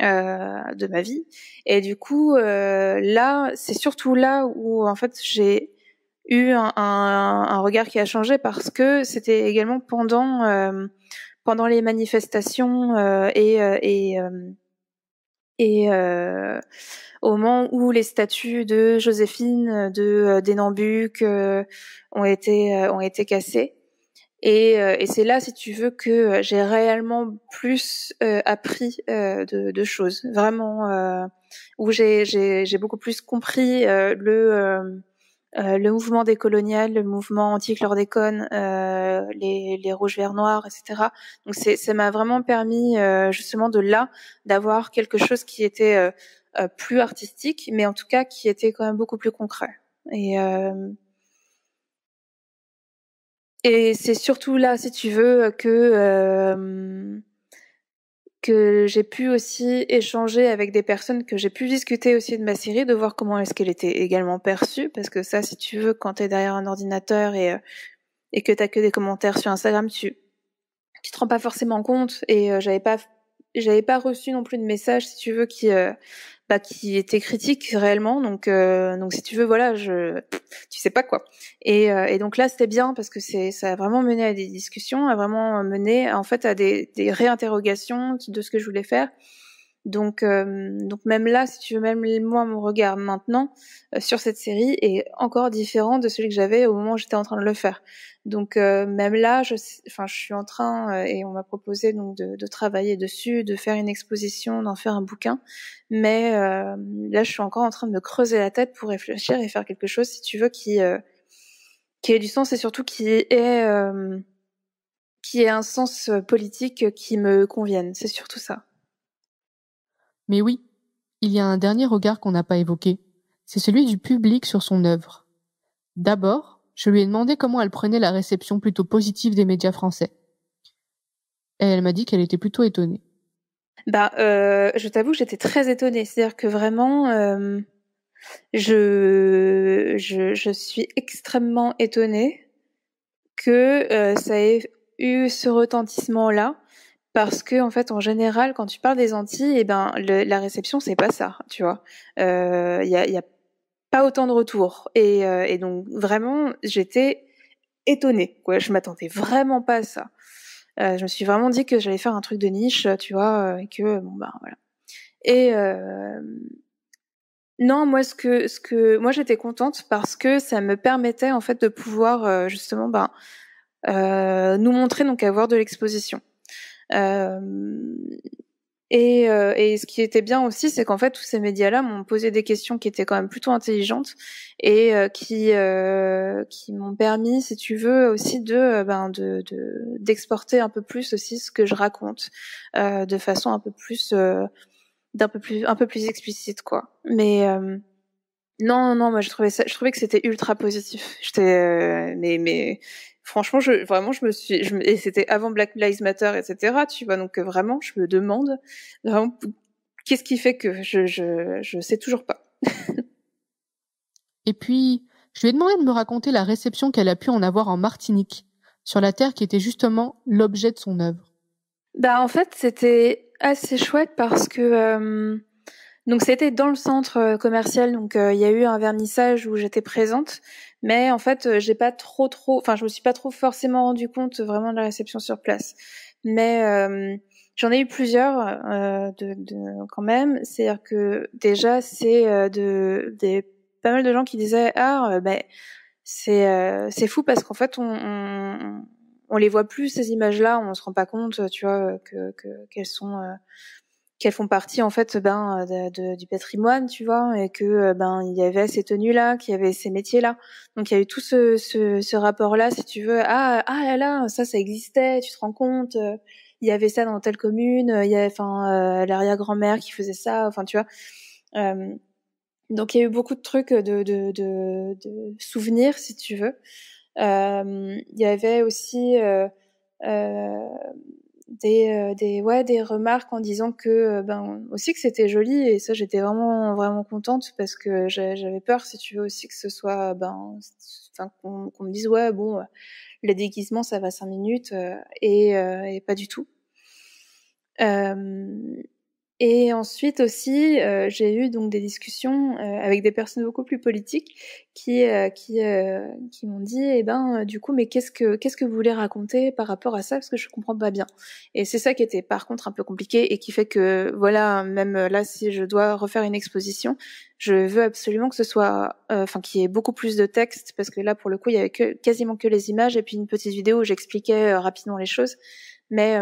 D: de ma vie et du coup là c'est surtout là où en fait j'ai eu un, un, un, regard qui a changé parce que c'était également pendant pendant les manifestations euh, et, euh, et euh, et euh, au moment où les statues de Joséphine, de Denambuc ont été ont été cassées. Et, et c'est là, si tu veux, que j'ai réellement plus appris de, de, choses, vraiment, où j'ai j'ai beaucoup plus compris le euh, le mouvement des décolonial, le mouvement anti-chlordécone, euh, les, les rouges, verts, noirs, etc. Donc c'est, ça m'a vraiment permis euh, justement de là d'avoir quelque chose qui était euh, plus artistique, mais en tout cas qui était quand même beaucoup plus concret. Et, et c'est surtout là, si tu veux, que que j'ai pu aussi échanger avec des personnes que j'ai pu discuter aussi de ma série, de voir comment est-ce qu'elle était également perçue, parce que ça, si tu veux, quand t'es derrière un ordinateur et, euh, et que t'as que des commentaires sur Instagram, tu, tu te rends pas forcément compte, et euh, j'avais pas j'avais pas reçu non plus de message, si tu veux, qui, euh, bah, qui était critique réellement. Donc, euh, donc si tu veux, voilà, je, tu sais pas quoi. Euh, et, donc là, c'était bien parce que c'est, ça a vraiment mené à des discussions, a vraiment mené en fait à des réinterrogations de ce que je voulais faire. Donc, euh, donc même là, si tu veux, même moi, mon regard maintenant euh, sur cette série est encore différent de celui que j'avais au moment où j'étais en train de le faire. Donc, euh, même là, je, enfin, je suis en train et on m'a proposé donc de, de, travailler dessus, de faire une exposition, d'en faire un bouquin. Mais là, je suis encore en train de me creuser la tête pour réfléchir et faire quelque chose, si tu veux, qui qui ait du sens et surtout qui ait qui ait un sens politique qui me convienne. C'est surtout ça.
A: Mais oui, il y a un dernier regard qu'on n'a pas évoqué, c'est celui du public sur son œuvre. D'abord, je lui ai demandé comment elle prenait la réception plutôt positive des médias français. Et elle m'a dit qu'elle était plutôt étonnée.
D: Bah, euh, je t'avoue, j'étais très étonnée. C'est-à-dire que vraiment, euh, je, je, je, suis extrêmement étonnée que euh, ça ait eu ce retentissement-là parce que en fait en général quand tu parles des Antilles et eh ben la réception c'est pas ça tu vois euh, il euh, y, a, pas autant de retours euh, et, donc vraiment j'étais étonnée quoi je m'attendais vraiment pas à ça euh, je me suis vraiment dit que j'allais faire un truc de niche tu vois et que bon bah voilà et non, moi ce que ce que moi j'étais contente parce que ça me permettait en fait de pouvoir justement ben, nous montrer donc avoir de l'exposition. Euh, et, euh, et, ce qui était bien aussi, c'est qu'en fait, tous ces médias-là m'ont posé des questions qui étaient quand même plutôt intelligentes et euh, qui qui m'ont permis, si tu veux, aussi de ben de d'exporter un peu plus aussi ce que je raconte euh, de façon un peu plus d'un peu plus un peu plus explicite quoi. Mais non, non, moi je trouvais ça, je trouvais que c'était ultra positif. J'étais, mais, mais franchement, vraiment, je me suis, et c'était avant Black Lives Matter, etc. Tu vois, donc euh, vraiment, je me demande qu'est-ce qui fait que je, je, sais toujours pas.
A: et puis, je lui ai demandé de me raconter la réception qu'elle a pu en avoir en Martinique, sur la terre qui était justement l'objet de son œuvre.
E: Bah, en fait, c'était assez chouette parce que, euh, Donc c'était dans le centre
D: euh, commercial, donc il y a eu un vernissage où j'étais présente mais en fait euh, j'ai pas trop trop enfin je me suis pas trop forcément rendu compte euh, vraiment de la réception sur place mais euh, j'en ai eu plusieurs euh, de, de, quand même c'est à dire que déjà c'est de des pas mal de gens qui disaient ah ben c'est c'est fou parce qu'en fait on, on on les voit plus ces images là on se rend pas compte tu vois que qu'elles sont qu'elles font partie en fait ben de, du patrimoine tu vois et que euh, ben il y avait ces tenues là qu'il y avait ces métiers là donc il y a eu tout ce, ce, ce rapport là si tu veux ah ah là là ça ça existait tu te rends compte euh, il y avait ça dans telle commune il y avait enfin euh, l'arrière-grand-mère qui faisait ça enfin tu vois donc il y a eu beaucoup de trucs de, de, de, de souvenirs si tu veux il y avait aussi euh, des, euh, des, ouais, des remarques en disant que, euh, ben, aussi que c'était joli. Et ça, j'étais vraiment, vraiment contente parce que j'avais peur, si tu veux, aussi que ce soit, ben, qu'on me dise, ouais, bon, euh, le déguisement, ça va cinq minutes. et, pas du tout. Euh, et ensuite aussi, euh, j'ai eu donc des discussions euh, avec des personnes beaucoup plus politiques qui euh, qui qui m'ont dit, eh ben du coup, mais qu'est-ce que qu'est-ce que vous voulez raconter par rapport à ça parce que je comprends pas bien. Et c'est ça qui était par contre un peu compliqué et qui fait que voilà, même là, si je dois refaire une exposition, je veux absolument que ce soit, enfin, qu'il y ait beaucoup plus de texte parce que là, pour le coup, il y avait que, quasiment que les images et puis une petite vidéo où j'expliquais rapidement les choses, mais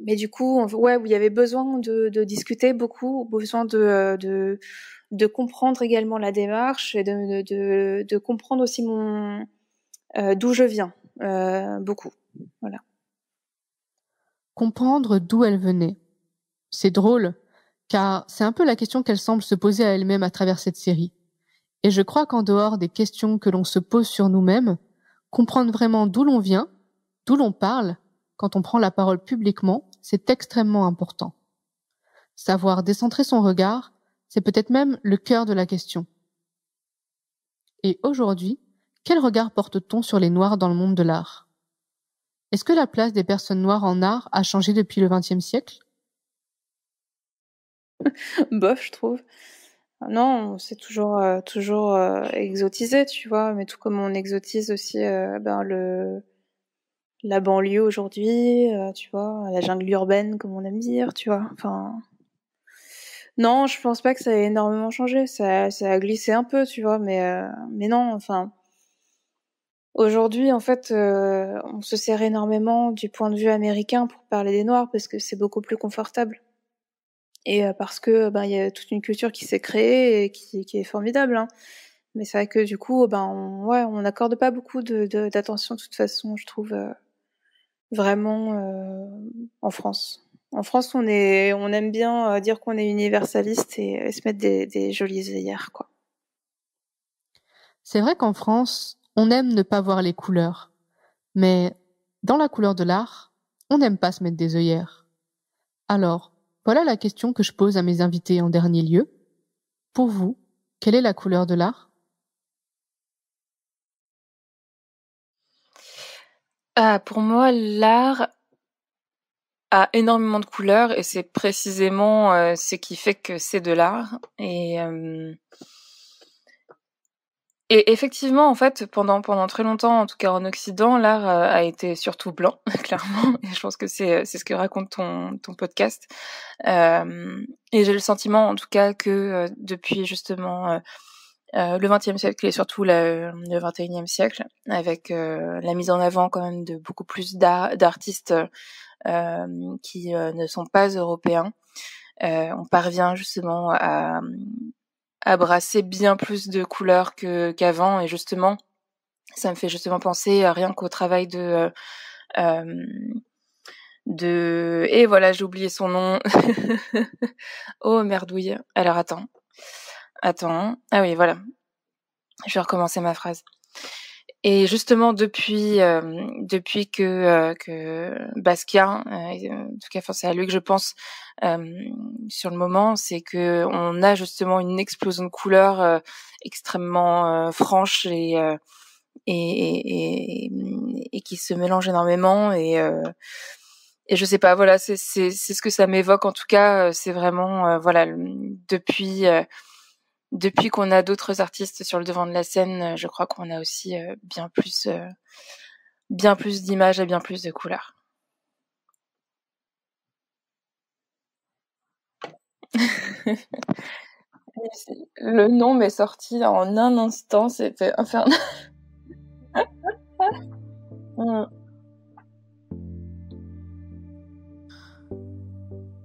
D: mais du coup, ouais, où il y avait besoin de, discuter beaucoup, besoin de, euh, de, de, comprendre également la démarche et de, de comprendre aussi mon euh, d'où je viens, euh, beaucoup. Voilà. Comprendre
A: d'où elle venait. C'est drôle, car c'est un peu la question qu'elle semble se poser à elle-même à travers cette série. Et je crois qu'en dehors des questions que l'on se pose sur nous-mêmes, comprendre vraiment d'où l'on vient, d'où l'on parle, quand on prend la parole publiquement, c'est extrêmement important. Savoir décentrer son regard, c'est peut-être même le cœur de la question. Et aujourd'hui, quel regard porte-t-on sur les Noirs dans le monde de l'art Est-ce que la place des personnes noires en art a changé depuis le XXe siècle
D: Bof, je trouve. Non, c'est toujours, euh, toujours euh, exotisé, tu vois, mais tout comme on exotise aussi euh, ben, le, la banlieue aujourd'hui, euh, tu vois, la jungle urbaine, comme on aime dire, tu vois. Enfin. Non, je pense pas que ça a énormément changé. Ça, ça a glissé un peu, tu vois, mais, euh, mais non, enfin. Aujourd'hui, en fait, euh, on se sert énormément du point de vue américain pour parler des Noirs parce que c'est beaucoup plus confortable. Et parce que, ben, il y a toute une culture qui s'est créée et qui, qui est formidable, hein. Mais c'est vrai que du coup, ben, on, ouais, on n'accorde pas beaucoup d'attention de, d'attention de toute façon, je trouve, vraiment euh, en France. En France, on est, on aime bien euh, dire qu'on est universaliste et, se mettre des, des jolies œillères, quoi.
A: C'est vrai qu'en France, on aime ne pas voir les couleurs, mais dans la couleur de l'art, on n'aime pas se mettre des œillères. Alors, voilà la question que je pose à mes invités en dernier lieu. Pour
E: vous, quelle est la couleur de l'art Ah, pour moi, l'art a énormément de couleurs et c'est précisément euh, ce qui fait que c'est de l'art. Euh, et, effectivement, en fait, pendant, pendant très longtemps, en tout cas en Occident, l'art euh, a été surtout blanc, clairement. Et je pense que c'est, ce que raconte ton, ton podcast. et j'ai le sentiment, en tout cas, que depuis justement euh, le XXe siècle et surtout la, le XXIe siècle, avec euh, la mise en avant quand même de beaucoup plus d'artistes euh, qui euh, ne sont pas européens, on parvient justement à, à, brasser bien plus de couleurs qu'avant et justement, ça me fait justement penser à rien qu'au travail de de et voilà j'ai oublié son nom oh merdouille alors attends Attends. Ah oui, voilà. Je vais recommencer ma phrase. Et justement, depuis, euh, depuis que, euh, que Basquiat, euh, en tout cas, c'est à lui que je pense sur le moment, c'est que on a justement une explosion de couleurs extrêmement franche et, et, et, qui se mélange énormément. Et, et je sais pas, voilà, c'est ce que ça m'évoque. En tout cas, c'est vraiment, voilà, depuis depuis qu'on a d'autres artistes sur le devant de la scène, euh, je crois qu'on a aussi euh, bien plus, euh, bien plus d'images et bien plus de couleurs. le nom m'est sorti en un instant, c'était infernal. Mm.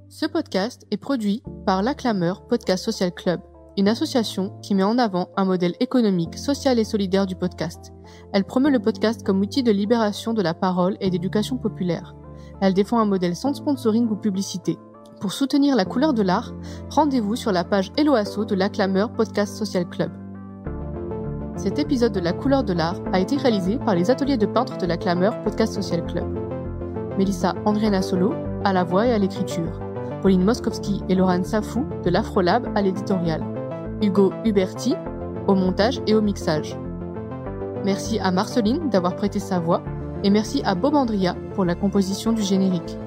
A: Ce podcast est produit par La Podcast Social Club une association qui met en avant un modèle économique, social et solidaire du podcast. Elle promeut le podcast comme outil de libération de la parole et d'éducation populaire. Elle défend un modèle sans sponsoring ou publicité. Pour soutenir la couleur de l'art, rendez-vous sur la page Helloasso de la Podcast Social Club. Cet épisode de La couleur de l'art a été réalisé par les ateliers de peintres de la Podcast Social Club. Melissa Andriana Solo à la voix et à l'écriture, Pauline Moskowski et Laurent Safou de l'Afrolab à l'éditorial. Hugo Huberti au montage et au mixage. Merci à Marceline d'avoir prêté sa voix et merci à Bob Andria pour la composition du générique.